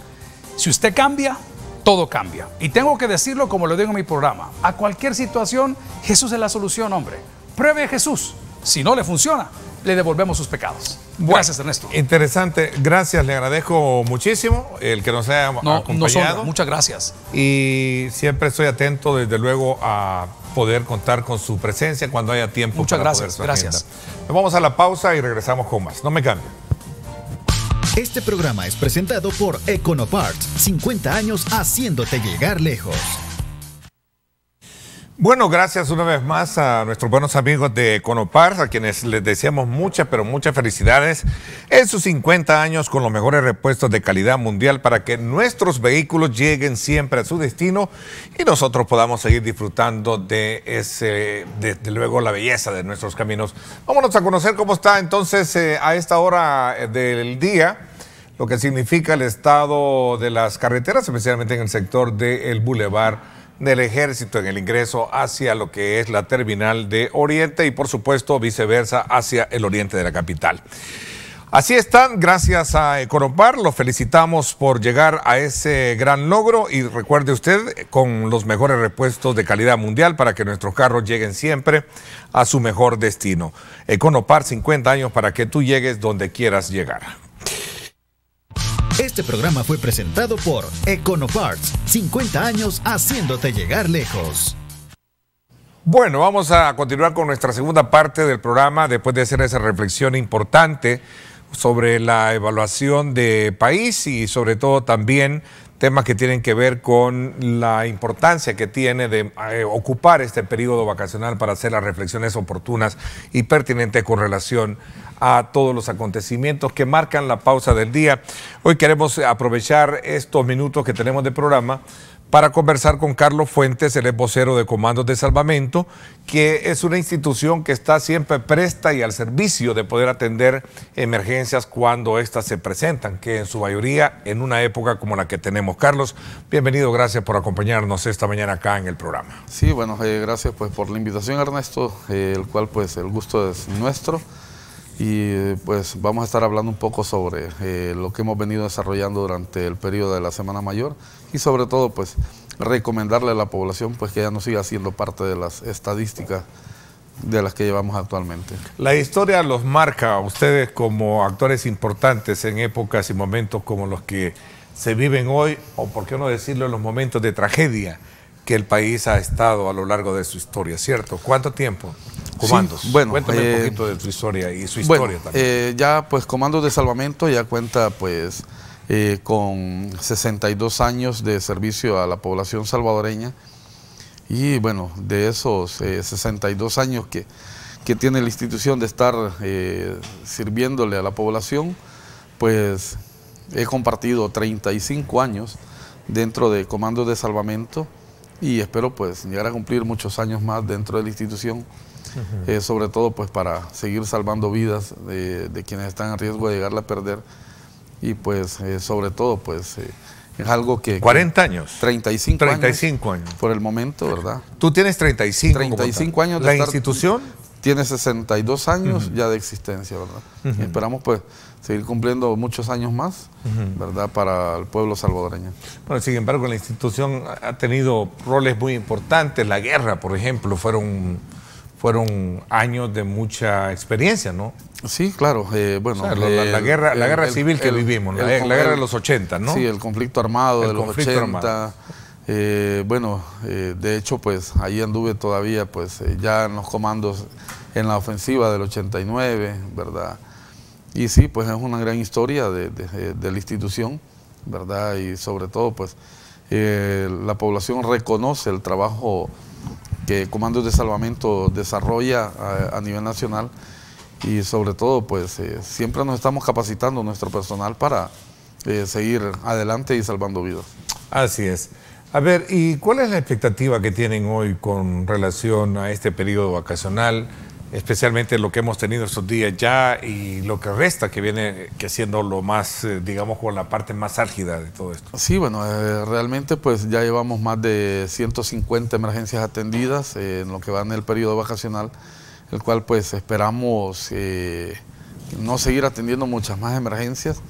Si usted cambia, todo cambia. Y tengo que decirlo como lo digo en mi programa, a cualquier situación, Jesús es la solución, hombre. Pruebe a Jesús. Si no le funciona, le devolvemos sus pecados. Gracias, Ernesto. Interesante, gracias, le agradezco muchísimo el que nos haya no, acompañado. No muchas gracias. Y siempre estoy atento, desde luego, a poder contar con su presencia cuando haya tiempo. Muchas gracias, gracias. Nos vamos a la pausa y regresamos con más. No me cambien. Este programa es presentado por Econopart 50 años haciéndote llegar lejos. Bueno, gracias una vez más a nuestros buenos amigos de Conopars, a quienes les deseamos muchas, pero muchas felicidades en sus 50 años con los mejores repuestos de calidad mundial para que nuestros vehículos lleguen siempre a su destino y nosotros podamos seguir disfrutando de ese, desde luego, la belleza de nuestros caminos. Vámonos a conocer cómo está entonces eh, a esta hora eh, del día lo que significa el estado de las carreteras, especialmente en el sector del Boulevard del ejército en el ingreso hacia lo que es la terminal de Oriente y por supuesto viceversa hacia el oriente de la capital. Así están, gracias a Econopar, lo felicitamos por llegar a ese gran logro y recuerde usted con los mejores repuestos de calidad mundial para que nuestros carros lleguen siempre a su mejor destino. Econopar, 50 años para que tú llegues donde quieras llegar. Este programa fue presentado por Econoparts, 50 años haciéndote llegar lejos. Bueno, vamos a continuar con nuestra segunda parte del programa después de hacer esa reflexión importante sobre la evaluación de país y sobre todo también temas que tienen que ver con la importancia que tiene de eh, ocupar este periodo vacacional para hacer las reflexiones oportunas y pertinentes con relación a todos los acontecimientos que marcan la pausa del día. Hoy queremos aprovechar estos minutos que tenemos de programa para conversar con Carlos Fuentes, el vocero de Comandos de Salvamento, que es una institución que está siempre presta y al servicio de poder atender emergencias cuando éstas se presentan, que en su mayoría en una época como la que tenemos. Carlos, bienvenido, gracias por acompañarnos esta mañana acá en el programa. Sí, bueno, eh, gracias pues por la invitación, Ernesto, eh, el cual pues el gusto es nuestro. Y eh, pues vamos a estar hablando un poco sobre lo que hemos venido desarrollando durante el periodo de la Semana Mayor y sobre todo pues recomendarle a la población pues que ya no siga siendo parte de las estadísticas de las que llevamos actualmente. La historia los marca a ustedes como actores importantes en épocas y momentos como los que se viven hoy, o por qué no decirlo, en los momentos de tragedia que el país ha estado a lo largo de su historia, ¿cierto? ¿Cuánto tiempo? Comandos. bueno, cuéntame un eh, poquito de su historia y su historia también. Eh, ya pues Comandos de Salvamento ya cuenta pues eh, con 62 años de servicio a la población salvadoreña. Y bueno, de esos 62 eh, años que, tiene la institución de estar eh, sirviéndole a la población, pues he compartido 35 años dentro de Comando de salvamento y espero pues llegar a cumplir muchos años más dentro de la institución, sobre todo pues para seguir salvando vidas de, quienes están en riesgo de llegar a perder y pues eh, sobre todo pues eh, es algo que... 40 años. 35, 35 años, Por el momento, ¿verdad? Tú tienes 35. 35 años. De ¿La institución? Tiene 62 años ya de existencia, ¿verdad? esperamos pues seguir cumpliendo muchos años más, ¿verdad? Para el pueblo salvadoreño. Bueno, sin embargo, la institución ha tenido roles muy importantes. La guerra, por ejemplo, fueron fueron años de mucha experiencia, ¿no? Sí, claro. Eh, bueno, la, guerra, la guerra civil que vivimos, la, guerra de los 80, ¿no? Sí, el conflicto armado de los 80. Eh, bueno, eh, de hecho, pues ahí anduve todavía, pues ya en los comandos, en la ofensiva del 89, ¿verdad? Y sí, pues es una gran historia de, de la institución, ¿verdad? Y sobre todo, pues la población reconoce el trabajo que Comandos de Salvamento desarrolla eh, a, nivel nacional y sobre todo pues eh, siempre nos estamos capacitando nuestro personal para eh, seguir adelante y salvando vidas. Así es. A ver, ¿y cuál es la expectativa que tienen hoy con relación a este periodo vacacional? especialmente lo que hemos tenido estos días ya y lo que resta, que viene que siendo lo más, eh, digamos, con la parte más álgida de todo esto. Sí, bueno, eh, realmente pues ya llevamos más de 150 emergencias atendidas eh, en lo que va en el periodo vacacional, el cual pues esperamos no seguir atendiendo muchas más emergencias.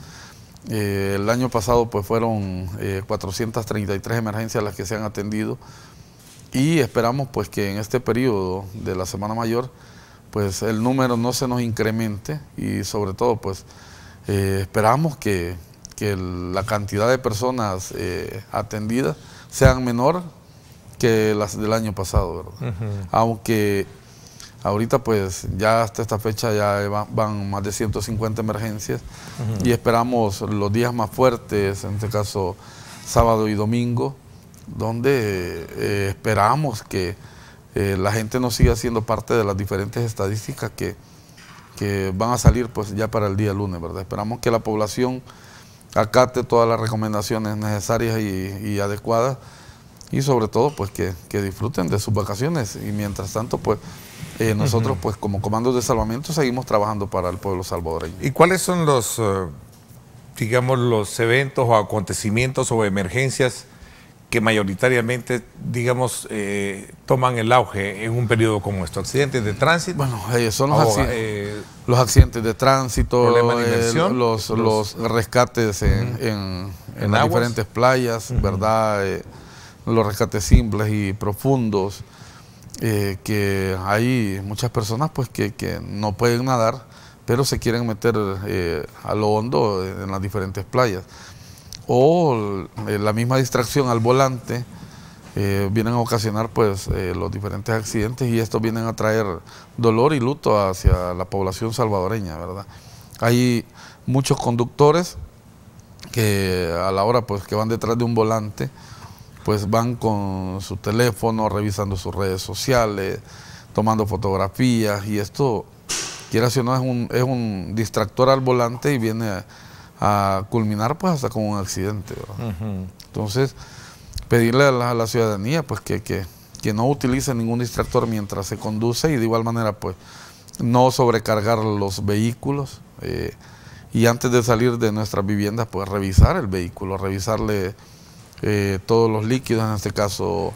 el año pasado pues fueron 433 emergencias las que se han atendido y esperamos pues que en este periodo de la Semana Mayor pues el número no se nos incremente y sobre todo pues eh, esperamos que, la cantidad de personas eh, atendidas sean menor que las del año pasado, Aunque ahorita pues ya hasta esta fecha ya van, más de 150 emergencias y esperamos los días más fuertes, en este caso sábado y domingo, donde eh, esperamos que eh, la gente no siga siendo parte de las diferentes estadísticas que, van a salir pues ya para el día lunes, ¿verdad? Esperamos que la población acate todas las recomendaciones necesarias y, adecuadas y sobre todo pues que, disfruten de sus vacaciones y mientras tanto pues eh, nosotros pues como comandos de salvamento seguimos trabajando para el pueblo salvadoreño. ¿Y cuáles son los, eh, digamos, los eventos o acontecimientos o emergencias que mayoritariamente, digamos, eh, toman el auge en un periodo como este? ¿Accidentes de tránsito? Bueno, eh, son eh, los, accidentes, de tránsito, los, rescates en, las diferentes playas, ¿verdad? los rescates simples y profundos, que hay muchas personas pues que, que, no pueden nadar, pero se quieren meter a lo hondo en las diferentes playas o eh, la misma distracción al volante eh, vienen a ocasionar pues eh, los diferentes accidentes y esto vienen a traer dolor y luto hacia la población salvadoreña, ¿verdad? Hay muchos conductores que a la hora pues que van detrás de un volante pues van con su teléfono revisando sus redes sociales, tomando fotografías y esto, quiera si no, es un, es un distractor al volante y viene a a culminar pues hasta con un accidente. Entonces, pedirle a la, ciudadanía pues que, que, no utilice ningún distractor mientras se conduce y de igual manera pues no sobrecargar los vehículos eh, y antes de salir de nuestras viviendas pues revisar el vehículo, revisarle eh, todos los líquidos, en este caso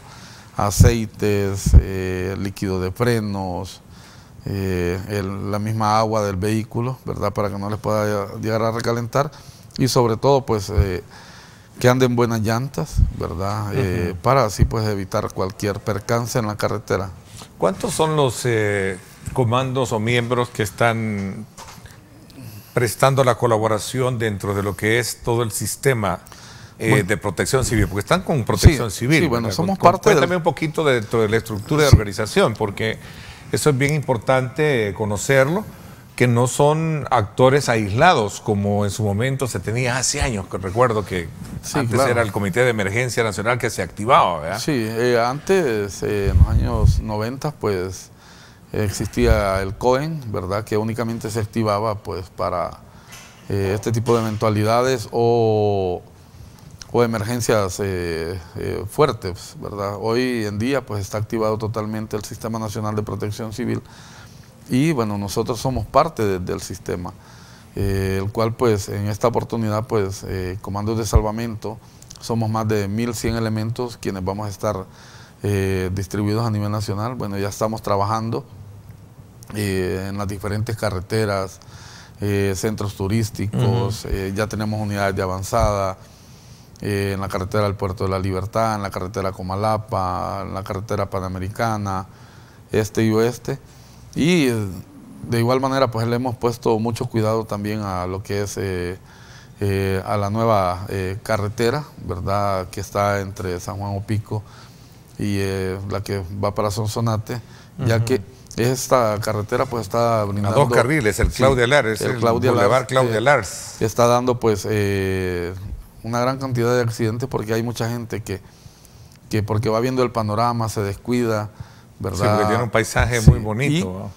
aceites, eh, líquido de frenos, eh, la misma agua del vehículo, ¿verdad? Para que no les pueda llegar a recalentar y sobre todo, pues, eh, que anden buenas llantas, ¿verdad? Eh, para así, pues, evitar cualquier percance en la carretera. ¿Cuántos son los comandos o miembros que están prestando la colaboración dentro de lo que es todo el sistema de protección civil, porque están con protección civil. Sí, bueno, somos parte de... Cuéntame un poquito dentro de la estructura de organización, porque eso es bien importante conocerlo, que no son actores aislados como en su momento se tenía hace años, que recuerdo que antes era el Comité de Emergencia Nacional que se activaba, ¿verdad? Sí, eh, antes, eh, en los años 90, pues existía el COEN, ¿verdad? Que únicamente se activaba pues para eh, este tipo de eventualidades o emergencias eh, eh, fuertes, ¿verdad? Hoy en día pues está activado totalmente el Sistema Nacional de Protección Civil y bueno, nosotros somos parte del sistema, eh, el cual pues en esta oportunidad pues comandos de salvamento, somos más de 1.100 elementos quienes vamos a estar distribuidos a nivel nacional, bueno, ya estamos trabajando en las diferentes carreteras, centros turísticos, ya tenemos unidades de avanzada, eh, en la carretera del Puerto de la Libertad, en la carretera Comalapa, en la carretera Panamericana, este y oeste. Y eh, de igual manera, pues le hemos puesto mucho cuidado también a lo que es eh, a la nueva carretera, ¿verdad? Que está entre San Juan Opico y la que va para Sonsonate, ya que esta carretera pues está brindando... A dos carriles, el Claudia Lars, el, Claudia Está dando pues una gran cantidad de accidentes porque hay mucha gente que, que porque va viendo el panorama se descuida, ¿verdad? Sí, tiene un paisaje muy bonito.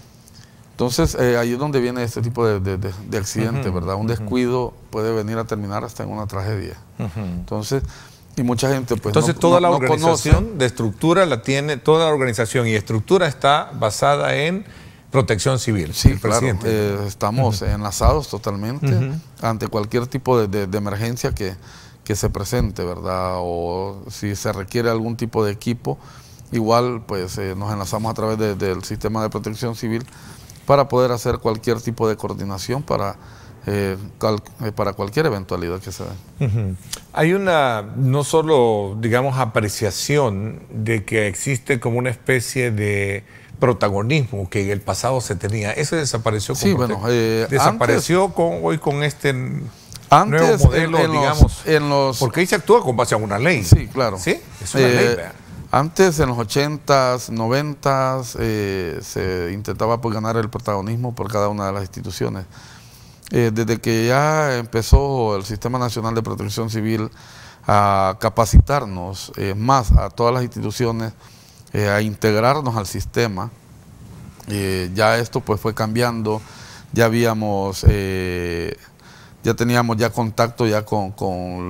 Entonces, eh, ahí es donde viene este tipo de, accidentes, ¿verdad? Un descuido puede venir a terminar hasta en una tragedia. Entonces, y mucha gente pues Entonces, toda la organización de estructura la tiene, toda la organización y estructura está basada en protección civil. Sí, claro. Eh, estamos enlazados totalmente ante cualquier tipo de, emergencia que, que se presente, ¿verdad? O si se requiere algún tipo de equipo, igual pues eh, nos enlazamos a través del sistema de protección civil para poder hacer cualquier tipo de coordinación para, eh, eh, para cualquier eventualidad que se dé. Hay una, no solo, digamos, apreciación de que existe como una especie de protagonismo que en el pasado se tenía. Ese desapareció. sí, bueno, desapareció con, hoy con este antes, en, digamos. en los... Porque ahí se actúa con base a una ley. Sí, claro. Sí, es una eh, ley. Antes, en los 80s, 90s, eh, se intentaba pues ganar el protagonismo por cada una de las instituciones. Eh, desde que ya empezó el Sistema Nacional de Protección Civil a capacitarnos más a todas las instituciones, a integrarnos al sistema, ya esto pues fue cambiando, ya habíamos ya teníamos ya contacto ya con,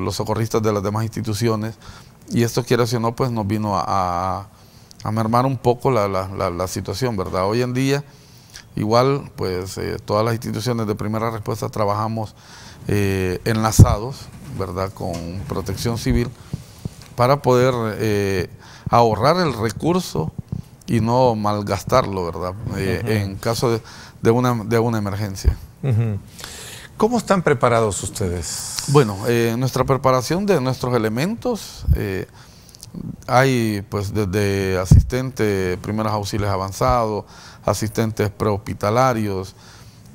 los socorristas de las demás instituciones y esto quiero decir no pues nos vino a, mermar un poco la, la, la, situación, ¿verdad? Hoy en día igual pues eh, todas las instituciones de primera respuesta trabajamos eh, enlazados, ¿verdad? Con protección civil para poder eh, ahorrar el recurso y no malgastarlo, ¿verdad? En caso de, una, de una emergencia. ¿Cómo están preparados ustedes? Bueno, eh, nuestra preparación de nuestros elementos, eh, hay pues desde asistentes, primeros auxilios avanzados, asistentes prehospitalarios,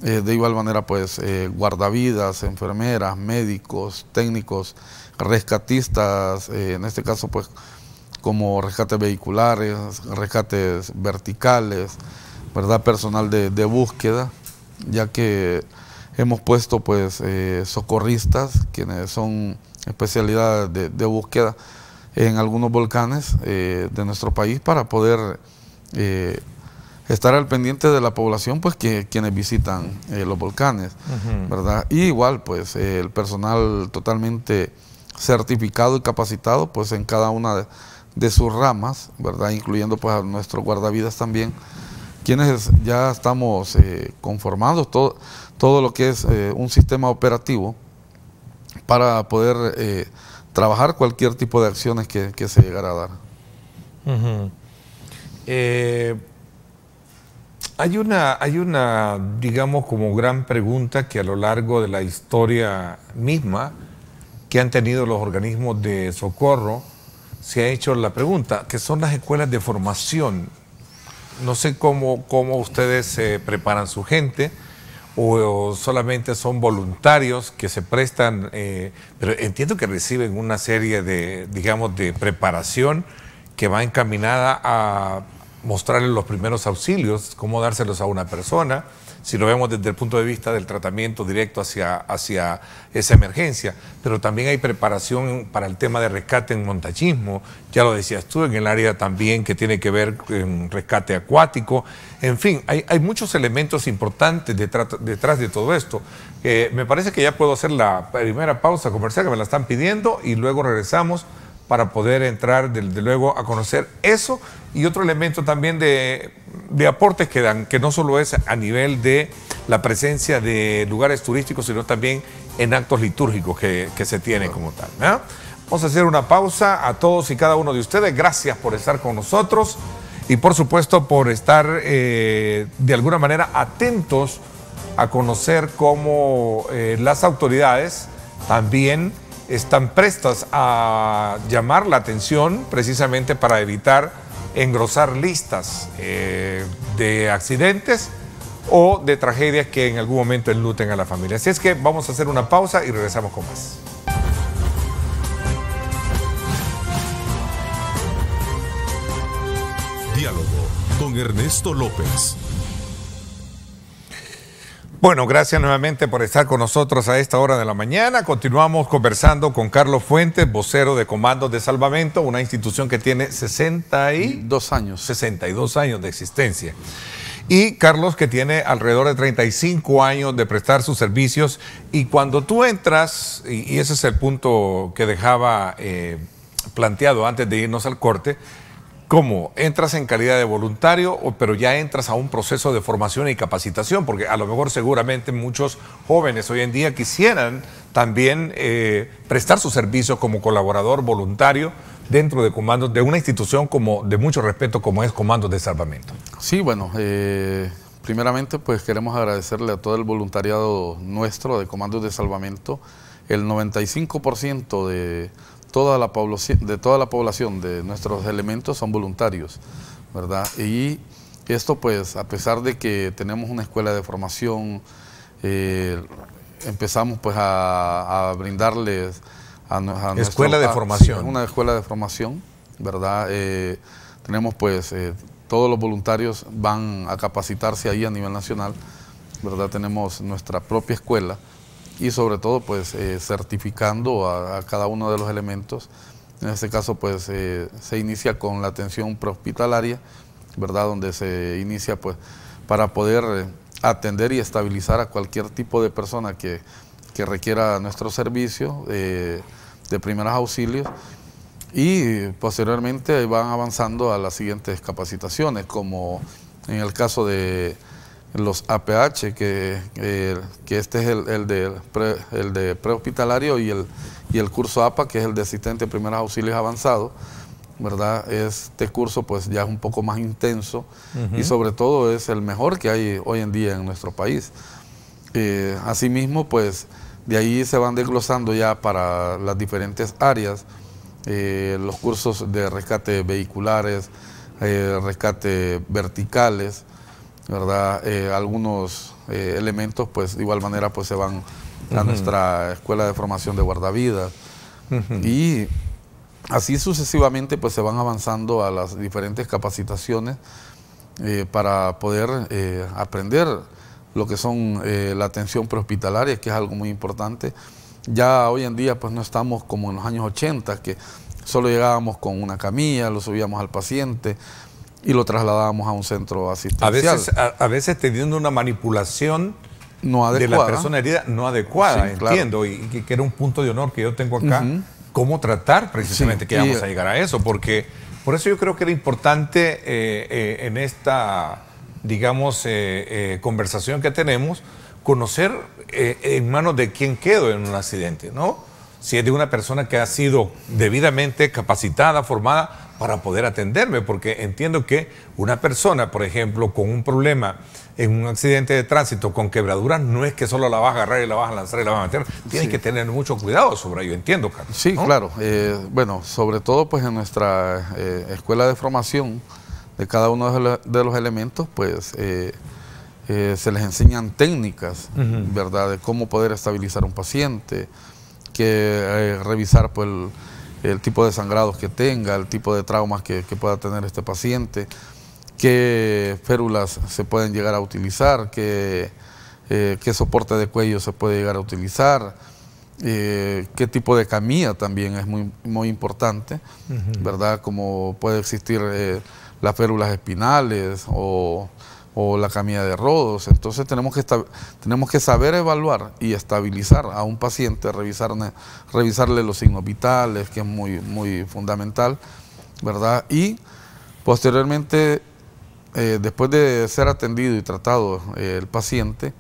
eh, de igual manera pues guardavidas, enfermeras, médicos, técnicos, rescatistas, en este caso pues como rescates vehiculares, rescates verticales, ¿verdad? personal de búsqueda, ya que Hemos puesto pues eh, socorristas, quienes son especialidades de, búsqueda en algunos volcanes eh, de nuestro país para poder eh, estar al pendiente de la población, pues que quienes visitan los volcanes, ¿verdad? Y igual pues el personal totalmente certificado y capacitado pues en cada una de, sus ramas, ¿verdad? Incluyendo pues a nuestros guardavidas también quienes ya estamos eh, conformados, conformando todo, todo lo que es eh, un sistema operativo para poder eh, trabajar cualquier tipo de acciones que, se llegara a dar. hay, una, hay una, digamos, como gran pregunta que a lo largo de la historia misma que han tenido los organismos de socorro, se ha hecho la pregunta, que son las escuelas de formación no sé cómo, cómo ustedes eh, preparan su gente o, solamente son voluntarios que se prestan, eh, pero entiendo que reciben una serie de, digamos, de preparación que va encaminada a mostrarles los primeros auxilios, cómo dárselos a una persona si lo vemos desde el punto de vista del tratamiento directo hacia, hacia esa emergencia, pero también hay preparación para el tema de rescate en montañismo, ya lo decías tú, en el área también que tiene que ver con rescate acuático, en fin, hay, muchos elementos importantes detrás, de todo esto. Eh, me parece que ya puedo hacer la primera pausa comercial que me la están pidiendo y luego regresamos para poder entrar desde luego a conocer eso y otro elemento también de, aportes que dan, que no solo es a nivel de la presencia de lugares turísticos, sino también en actos litúrgicos que, se tienen como tal. Vamos a hacer una pausa a todos y cada uno de ustedes. Gracias por estar con nosotros y por supuesto por estar eh, de alguna manera atentos a conocer cómo eh, las autoridades también están prestas a llamar la atención precisamente para evitar engrosar listas eh, de accidentes o de tragedias que en algún momento enluten a la familia. Así es que vamos a hacer una pausa y regresamos con más. Diálogo con Ernesto López. Bueno, gracias nuevamente por estar con nosotros a esta hora de la mañana. Continuamos conversando con Carlos Fuentes, vocero de Comandos de Salvamento, una institución que tiene 62 años. 62 años de existencia. Y Carlos, que tiene alrededor de 35 años de prestar sus servicios. Y cuando tú entras, y, ese es el punto que dejaba eh, planteado antes de irnos al corte, ¿Cómo? ¿Entras en calidad de voluntario, pero ya entras a un proceso de formación y capacitación? Porque a lo mejor seguramente muchos jóvenes hoy en día quisieran también eh, prestar su servicio como colaborador voluntario dentro de comandos de una institución como de mucho respeto como es Comandos de Salvamento. Sí, bueno, eh, primeramente pues queremos agradecerle a todo el voluntariado nuestro de Comandos de Salvamento. El 95% de la de toda la población de nuestros elementos son voluntarios, ¿verdad? Y esto pues a pesar de que tenemos una escuela de formación, eh, empezamos pues a, brindarles a, nuestra escuela de formación. una escuela de formación, ¿verdad? Eh, tenemos pues eh, todos los voluntarios van a capacitarse ahí a nivel nacional, ¿verdad? Tenemos nuestra propia escuela y sobre todo pues eh, certificando a, cada uno de los elementos. En este caso pues eh, se inicia con la atención prehospitalaria, ¿verdad? Donde se inicia pues para poder eh, atender y estabilizar a cualquier tipo de persona que, requiera nuestro servicio de primeros auxilios y posteriormente van avanzando a las siguientes capacitaciones como en el caso de los APH, que, eh, que este es el, de, el de prehospitalario y el, y el curso APA, que es el de asistente de primeros auxilios avanzados, ¿verdad? Este curso pues ya es un poco más intenso y sobre todo es el mejor que hay hoy en día en nuestro país. Eh, asimismo, pues de ahí se van desglosando ya para las diferentes áreas eh, los cursos de rescate vehiculares, rescate verticales, ¿verdad? Eh, algunos eh, elementos, pues de igual manera, pues se van a nuestra escuela de formación de guardavidas. Y así sucesivamente, pues se van avanzando a las diferentes capacitaciones eh, para poder aprender lo que son la atención prehospitalaria, que es algo muy importante. Ya hoy en día, pues no estamos como en los años 80, que solo llegábamos con una camilla, lo subíamos al paciente, y lo trasladábamos a un centro asistencial. A veces, a, veces teniendo una manipulación no de la persona herida no adecuada, entiendo, y, que, era un punto de honor que yo tengo acá, cómo tratar precisamente que vamos a llegar a eso, porque por eso yo creo que era importante eh, eh, en esta, digamos, eh, conversación que tenemos, conocer en manos de quién quedó en un accidente, ¿no? Si es de una persona que ha sido debidamente capacitada, formada, para poder atenderme, porque entiendo que una persona, por ejemplo, con un problema en un accidente de tránsito con quebraduras, no es que solo la vas a agarrar y la vas a lanzar y la vas a meter, tienes que tener mucho cuidado sobre ello, entiendo, Carlos. Sí, claro. Eh, bueno, sobre todo pues en nuestra eh, escuela de formación de cada uno de los, elementos, pues... Eh, se les enseñan técnicas, ¿verdad? De cómo poder estabilizar un paciente, que revisar pues, el, el tipo de sangrados que tenga, el tipo de traumas que, pueda tener este paciente, qué férulas se pueden llegar a utilizar, qué, eh, soporte de cuello se puede llegar a utilizar, eh, qué tipo de camilla también es muy, muy importante, ¿verdad? Como puede existir eh, las férulas espinales o o la camilla de rodos. Entonces tenemos que, tenemos que saber evaluar y estabilizar a un paciente, revisarle, revisarle los signos vitales, que es muy, muy fundamental, ¿verdad? Y posteriormente, eh, después de ser atendido y tratado eh, el paciente,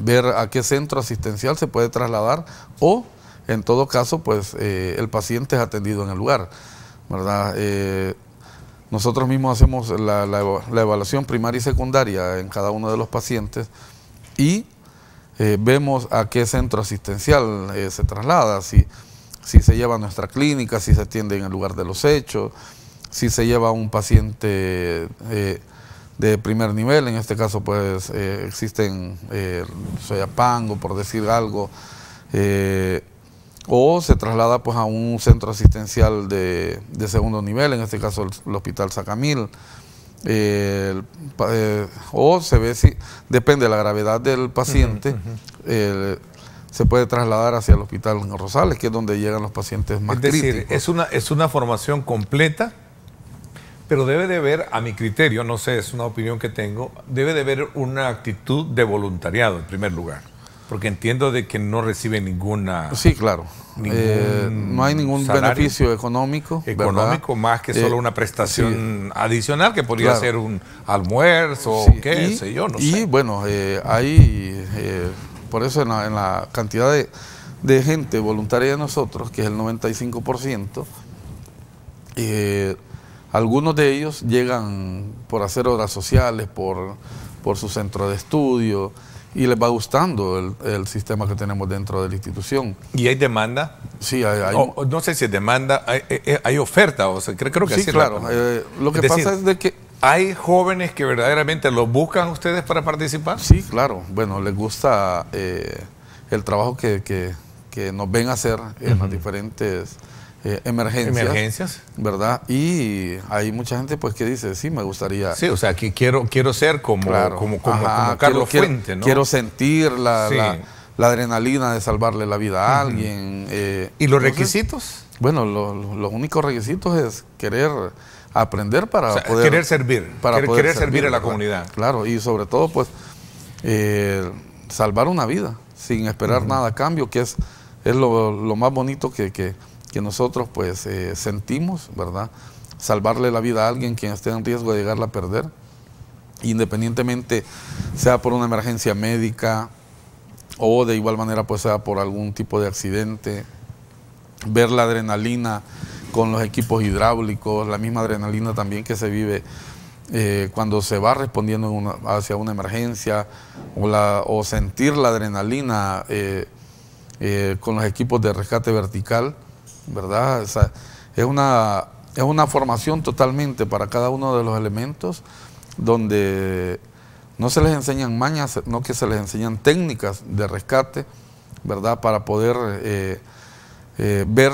ver a qué centro asistencial se puede trasladar o, en todo caso, pues eh, el paciente es atendido en el lugar, ¿verdad? Nosotros mismos hacemos la, evaluación primaria y secundaria en cada uno de los pacientes y eh, vemos a qué centro asistencial eh, se traslada, si, se lleva a nuestra clínica, si se atiende en el lugar de los hechos, si se lleva a un paciente eh, de primer nivel, en este caso pues existen soy pango por decir algo, o se traslada pues a un centro asistencial de, segundo nivel, en este caso el, Hospital Sacamil. Eh, eh, o se ve si, depende de la gravedad del paciente, eh, se puede trasladar hacia el hospital Rosales, que es donde llegan los pacientes más es decir, Es una, es una formación completa, pero debe de haber, a mi criterio, no sé, es una opinión que tengo, debe de haber una actitud de voluntariado en primer lugar. Porque entiendo de que no recibe ninguna... Sí, claro. Eh, no hay ningún beneficio económico. Económico más que solo eh, una prestación adicional que podría ser un almuerzo o qué y, sé yo, no y, bueno, eh, hay, por eso en la, cantidad de, de, gente voluntaria de nosotros, que es el 95%, algunos de ellos llegan por hacer obras sociales, por, por su centro de estudio, y les va gustando el, el, sistema que tenemos dentro de la institución. ¿Y hay demanda? Sí, hay. no sé si es demanda, hay, eh, eh, oferta, o sea, creo, que sí. Sí, claro. Eh, lo que pasa es de que... ¿Hay jóvenes que verdaderamente los buscan ustedes para participar? Sí, claro. Bueno, les gusta el trabajo que, nos ven hacer en las diferentes eh, emergencias, ¿verdad? Y hay mucha gente pues que dice, sí, me gustaría. Sí, o sea, que quiero, quiero ser como, como, Carlos Fuente, ¿no? Quiero sentir la, adrenalina de salvarle la vida a alguien. Eh, ¿Y los requisitos? Bueno, los únicos requisitos es querer aprender para poder... Querer servir, para querer, poder servir, a la comunidad. Claro, y sobre todo pues eh, salvar una vida sin esperar nada a cambio, que es, es lo, más bonito que, que que nosotros pues eh, sentimos, ¿verdad? Salvarle la vida a alguien quien esté en riesgo de llegarla a perder, independientemente sea por una emergencia médica o de igual manera pues sea por algún tipo de accidente, ver la adrenalina con los equipos hidráulicos, la misma adrenalina también que se vive eh, cuando se va respondiendo hacia una emergencia o, sentir la adrenalina eh, con los equipos de rescate vertical ¿verdad? es, una, es una formación totalmente para cada uno de los elementos donde no se les enseñan mañas, no que se les enseñan técnicas de rescate, ¿verdad? Para poder eh, eh, ver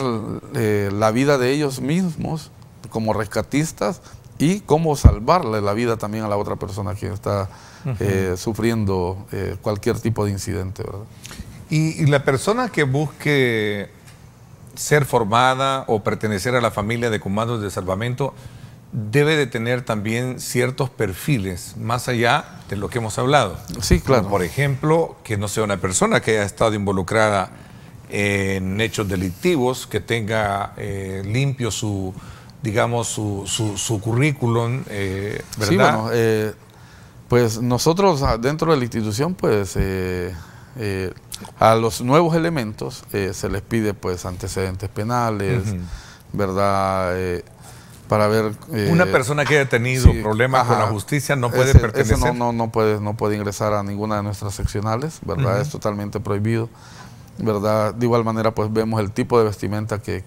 eh, la vida de ellos mismos como rescatistas y cómo salvarle la vida también a la otra persona que está sufriendo cualquier tipo de incidente, y la persona que busque ser formada o pertenecer a la familia de comandos de salvamento debe de tener también ciertos perfiles, más allá de lo que hemos hablado. Sí, claro. por ejemplo, que no sea una persona que haya estado involucrada en hechos delictivos, que tenga eh, limpio su, digamos, su, su, currículum, eh, ¿verdad? bueno, eh, pues nosotros ah, dentro de la institución, pues a los nuevos elementos eh, se les pide pues antecedentes penales, ¿verdad? Eh, para ver... Eh, Una persona que haya tenido problemas con la justicia no puede pertenecer. no, no, puede, no puede ingresar a ninguna de nuestras seccionales, ¿verdad? Es totalmente prohibido, ¿verdad? De igual manera pues vemos el tipo de vestimenta que,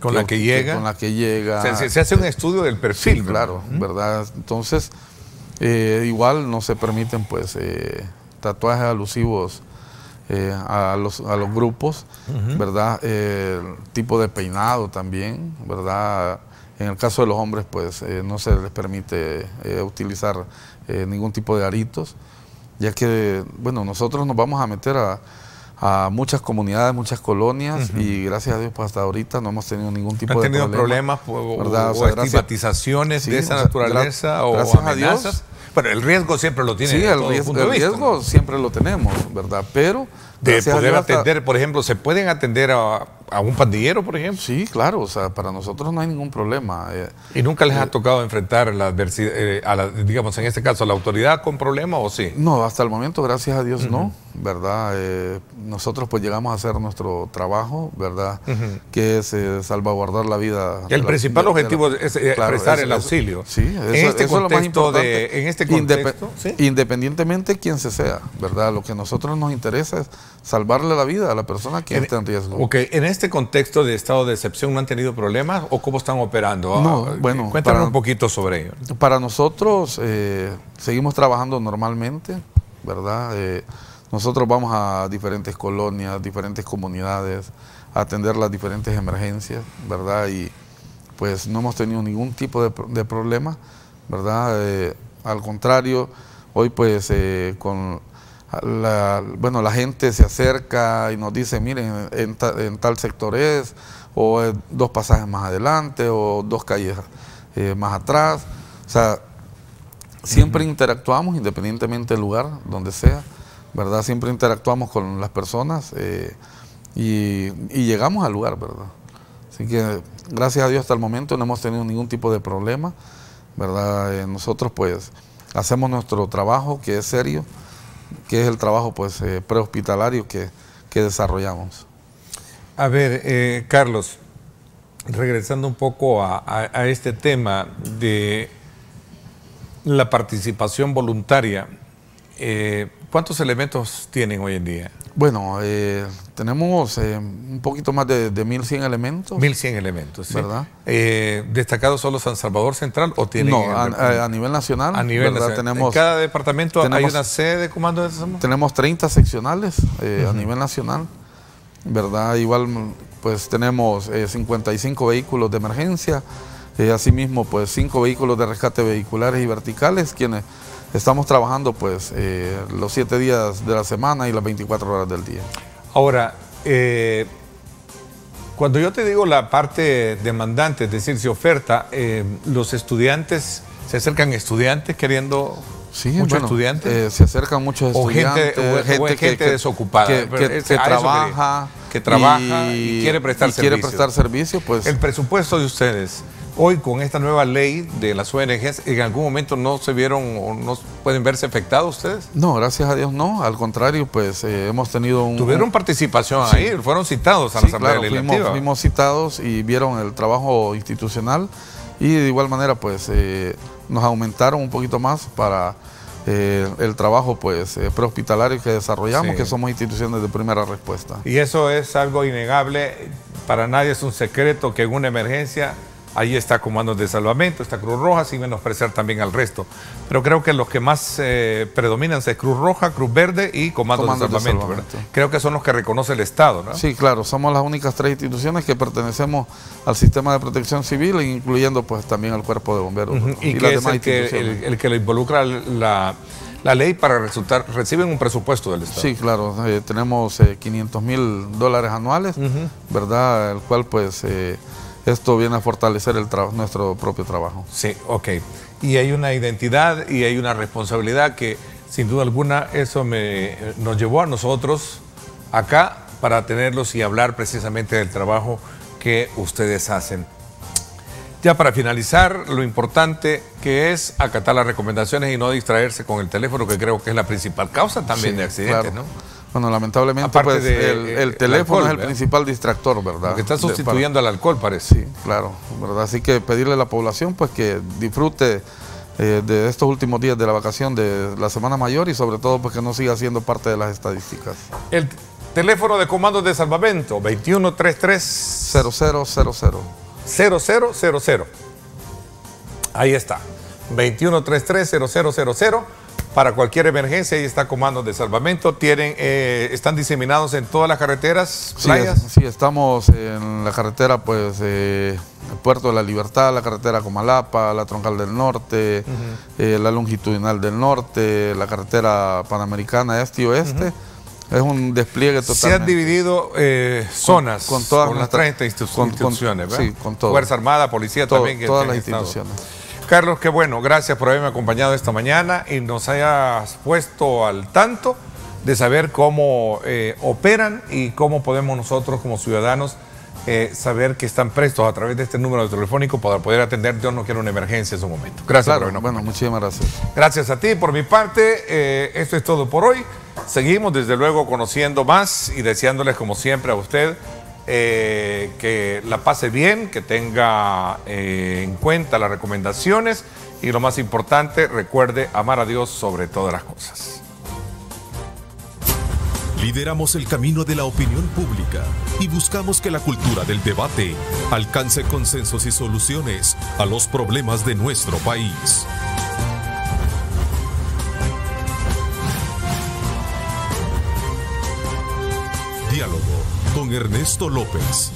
con la que llega. la que llega. se, hace un estudio del perfil. claro, ¿verdad? Entonces, igual no se permiten pues tatuajes alusivos eh, a, los, a, los, grupos, ¿verdad? Eh, tipo de peinado también, ¿verdad? En el caso de los hombres, pues eh, no se les permite utilizar ningún tipo de aritos, ya que, bueno, nosotros nos vamos a meter a, muchas comunidades, muchas colonias y gracias a Dios pues, hasta ahorita no hemos tenido ningún tipo de problema, problemas o, o, estigmatizaciones de esa naturaleza o amenazas. Pero el riesgo siempre lo tiene. Sí, el, riesgo, siempre lo tenemos, ¿verdad? Pero... De poder atender, por ejemplo, se pueden atender a a un pandillero, por ejemplo. Sí, claro, o sea, para nosotros no hay ningún problema. Eh. ¿Y nunca les ha eh, tocado enfrentar la adversidad, eh, la, digamos, en este caso, a la autoridad con problemas o sí? No, hasta el momento, gracias a Dios, no, ¿verdad? nosotros pues llegamos a hacer nuestro trabajo, ¿verdad? Que es salvaguardar la vida. El principal objetivo es prestar el auxilio. sí, este eso, es lo más importante. en este Independientemente quien quién se sea, ¿verdad? Lo que a nosotros nos interesa es salvarle la vida a la persona que está en riesgo. Ok, en este contexto de estado de excepción, ¿no han tenido problemas o cómo están operando? No, ah, bueno, cuéntanos un poquito sobre ello. Para nosotros, eh, seguimos trabajando normalmente, ¿verdad? Eh, nosotros vamos a diferentes colonias, diferentes comunidades, a atender las diferentes emergencias, ¿verdad? Y pues no hemos tenido ningún tipo de, problema, ¿verdad? Eh, al contrario, hoy pues con bueno, la gente se acerca y nos dice, miren, en, tal sector es, o dos pasajes más adelante, o dos calles eh, más atrás. O sea, siempre interactuamos, independientemente del lugar, donde sea, ¿verdad? Siempre interactuamos con las personas eh, y, llegamos al lugar, ¿verdad? Así que gracias a Dios hasta el momento no hemos tenido ningún tipo de problema, ¿verdad? Eh, nosotros pues hacemos nuestro trabajo que es serio que es el trabajo pues, eh, prehospitalario que, desarrollamos. A ver, eh, Carlos, regresando un poco a, este tema de la participación voluntaria, eh, ¿Cuántos elementos tienen hoy en día? Bueno, eh, tenemos eh, un poquito más de, 1.100 elementos. 1.100 elementos, sí. ¿verdad? Eh, ¿Destacados solo San Salvador Central o tiene? No, a, nivel nacional. A nivel ¿verdad? Tenemos, en cada departamento hay una sede de comando de San Tenemos 30 seccionales eh, a nivel nacional, ¿verdad? Igual, pues tenemos 55 vehículos de emergencia, asimismo, pues 5 vehículos de rescate vehiculares y verticales, quienes estamos trabajando pues eh, los siete días de la semana y las 24 horas del día. Ahora, eh, cuando yo te digo la parte demandante, es decir, si oferta, eh, los estudiantes, se acercan estudiantes queriendo... Sí, muchos estudiantes. se acercan muchos estudiantes. o, gente, desocupada. Que, trabaja. Que trabaja y, quiere prestar servicios. Pues. El presupuesto de ustedes, hoy con esta nueva ley de las ONGs, ¿en algún momento no se vieron o no pueden verse afectados ustedes? No, gracias a Dios no, al contrario, pues eh, hemos tenido un... Tuvieron participación ahí, fueron citados a la Asamblea claro, fuimos, citados y vieron el trabajo institucional y de igual manera pues eh, nos aumentaron un poquito más para... Eh, el trabajo pues prehospitalario que desarrollamos, que somos instituciones de primera respuesta. Y eso es algo innegable, para nadie es un secreto que en una emergencia Ahí está Comandos de Salvamento, está Cruz Roja, sin menospreciar también al resto. Pero creo que los que más eh, predominan es Cruz Roja, Cruz Verde y Comandos, de Salvamento. Creo que son los que reconoce el Estado, ¿no? Sí, claro, somos las únicas tres instituciones que pertenecemos al sistema de protección civil, incluyendo pues también al cuerpo de bomberos. Y, que el que, le involucra la ley para resultar, reciben un presupuesto del Estado. Sí, claro, eh, tenemos 500 eh, mil dólares anuales, ¿verdad? El cual pues esto viene a fortalecer el nuestro propio trabajo. Sí, ok. Y hay una identidad y hay una responsabilidad que sin duda alguna eso me, nos llevó a nosotros acá para tenerlos y hablar precisamente del trabajo que ustedes hacen. Ya para finalizar, lo importante que es acatar las recomendaciones y no distraerse con el teléfono, que creo que es la principal causa también de accidentes, ¿no? Bueno, lamentablemente pues, eh, el, teléfono es el principal distractor, ¿verdad? Que está sustituyendo al alcohol, parece. Sí, claro, ¿verdad? Así que pedirle a la población pues que disfrute eh, de estos últimos días de la vacación de la Semana Mayor y sobre todo pues que no siga siendo parte de las estadísticas. El teléfono de comando de salvamento, 2133... 0000. 0000. Ahí está, 2133 0000 para cualquier emergencia. Ahí está comando de Salvamento. Tienen, eh, ¿Están diseminados en todas las carreteras, playas? Sí, estamos en la carretera, pues, eh, el Puerto de la Libertad, la carretera Comalapa, la Troncal del Norte, eh, la Longitudinal del Norte, la carretera Panamericana Este y Oeste. Es un despliegue total. Se han dividido zonas con, todas las 30 instituciones, ¿verdad? Sí, con todas. Fuerza Armada, Policía también. todas este, las instituciones. Carlos, qué bueno, gracias por haberme acompañado esta mañana y nos hayas puesto al tanto de saber cómo eh, operan y cómo podemos nosotros como ciudadanos eh, saber que están prestos a través de este número telefónico para poder atender. Yo no quiero una emergencia en su momento. Gracias. Claro, bueno, muchísimas gracias. Gracias a ti. Por mi parte, eh, esto es todo por hoy. Seguimos desde luego conociendo más y deseándoles como siempre a usted eh, que la pase bien, que tenga eh, en cuenta las recomendaciones y lo más importante, recuerde amar a Dios sobre todas las cosas. Lideramos el camino de la opinión pública y buscamos que la cultura del debate alcance consensos y soluciones a los problemas de nuestro país. con Ernesto López.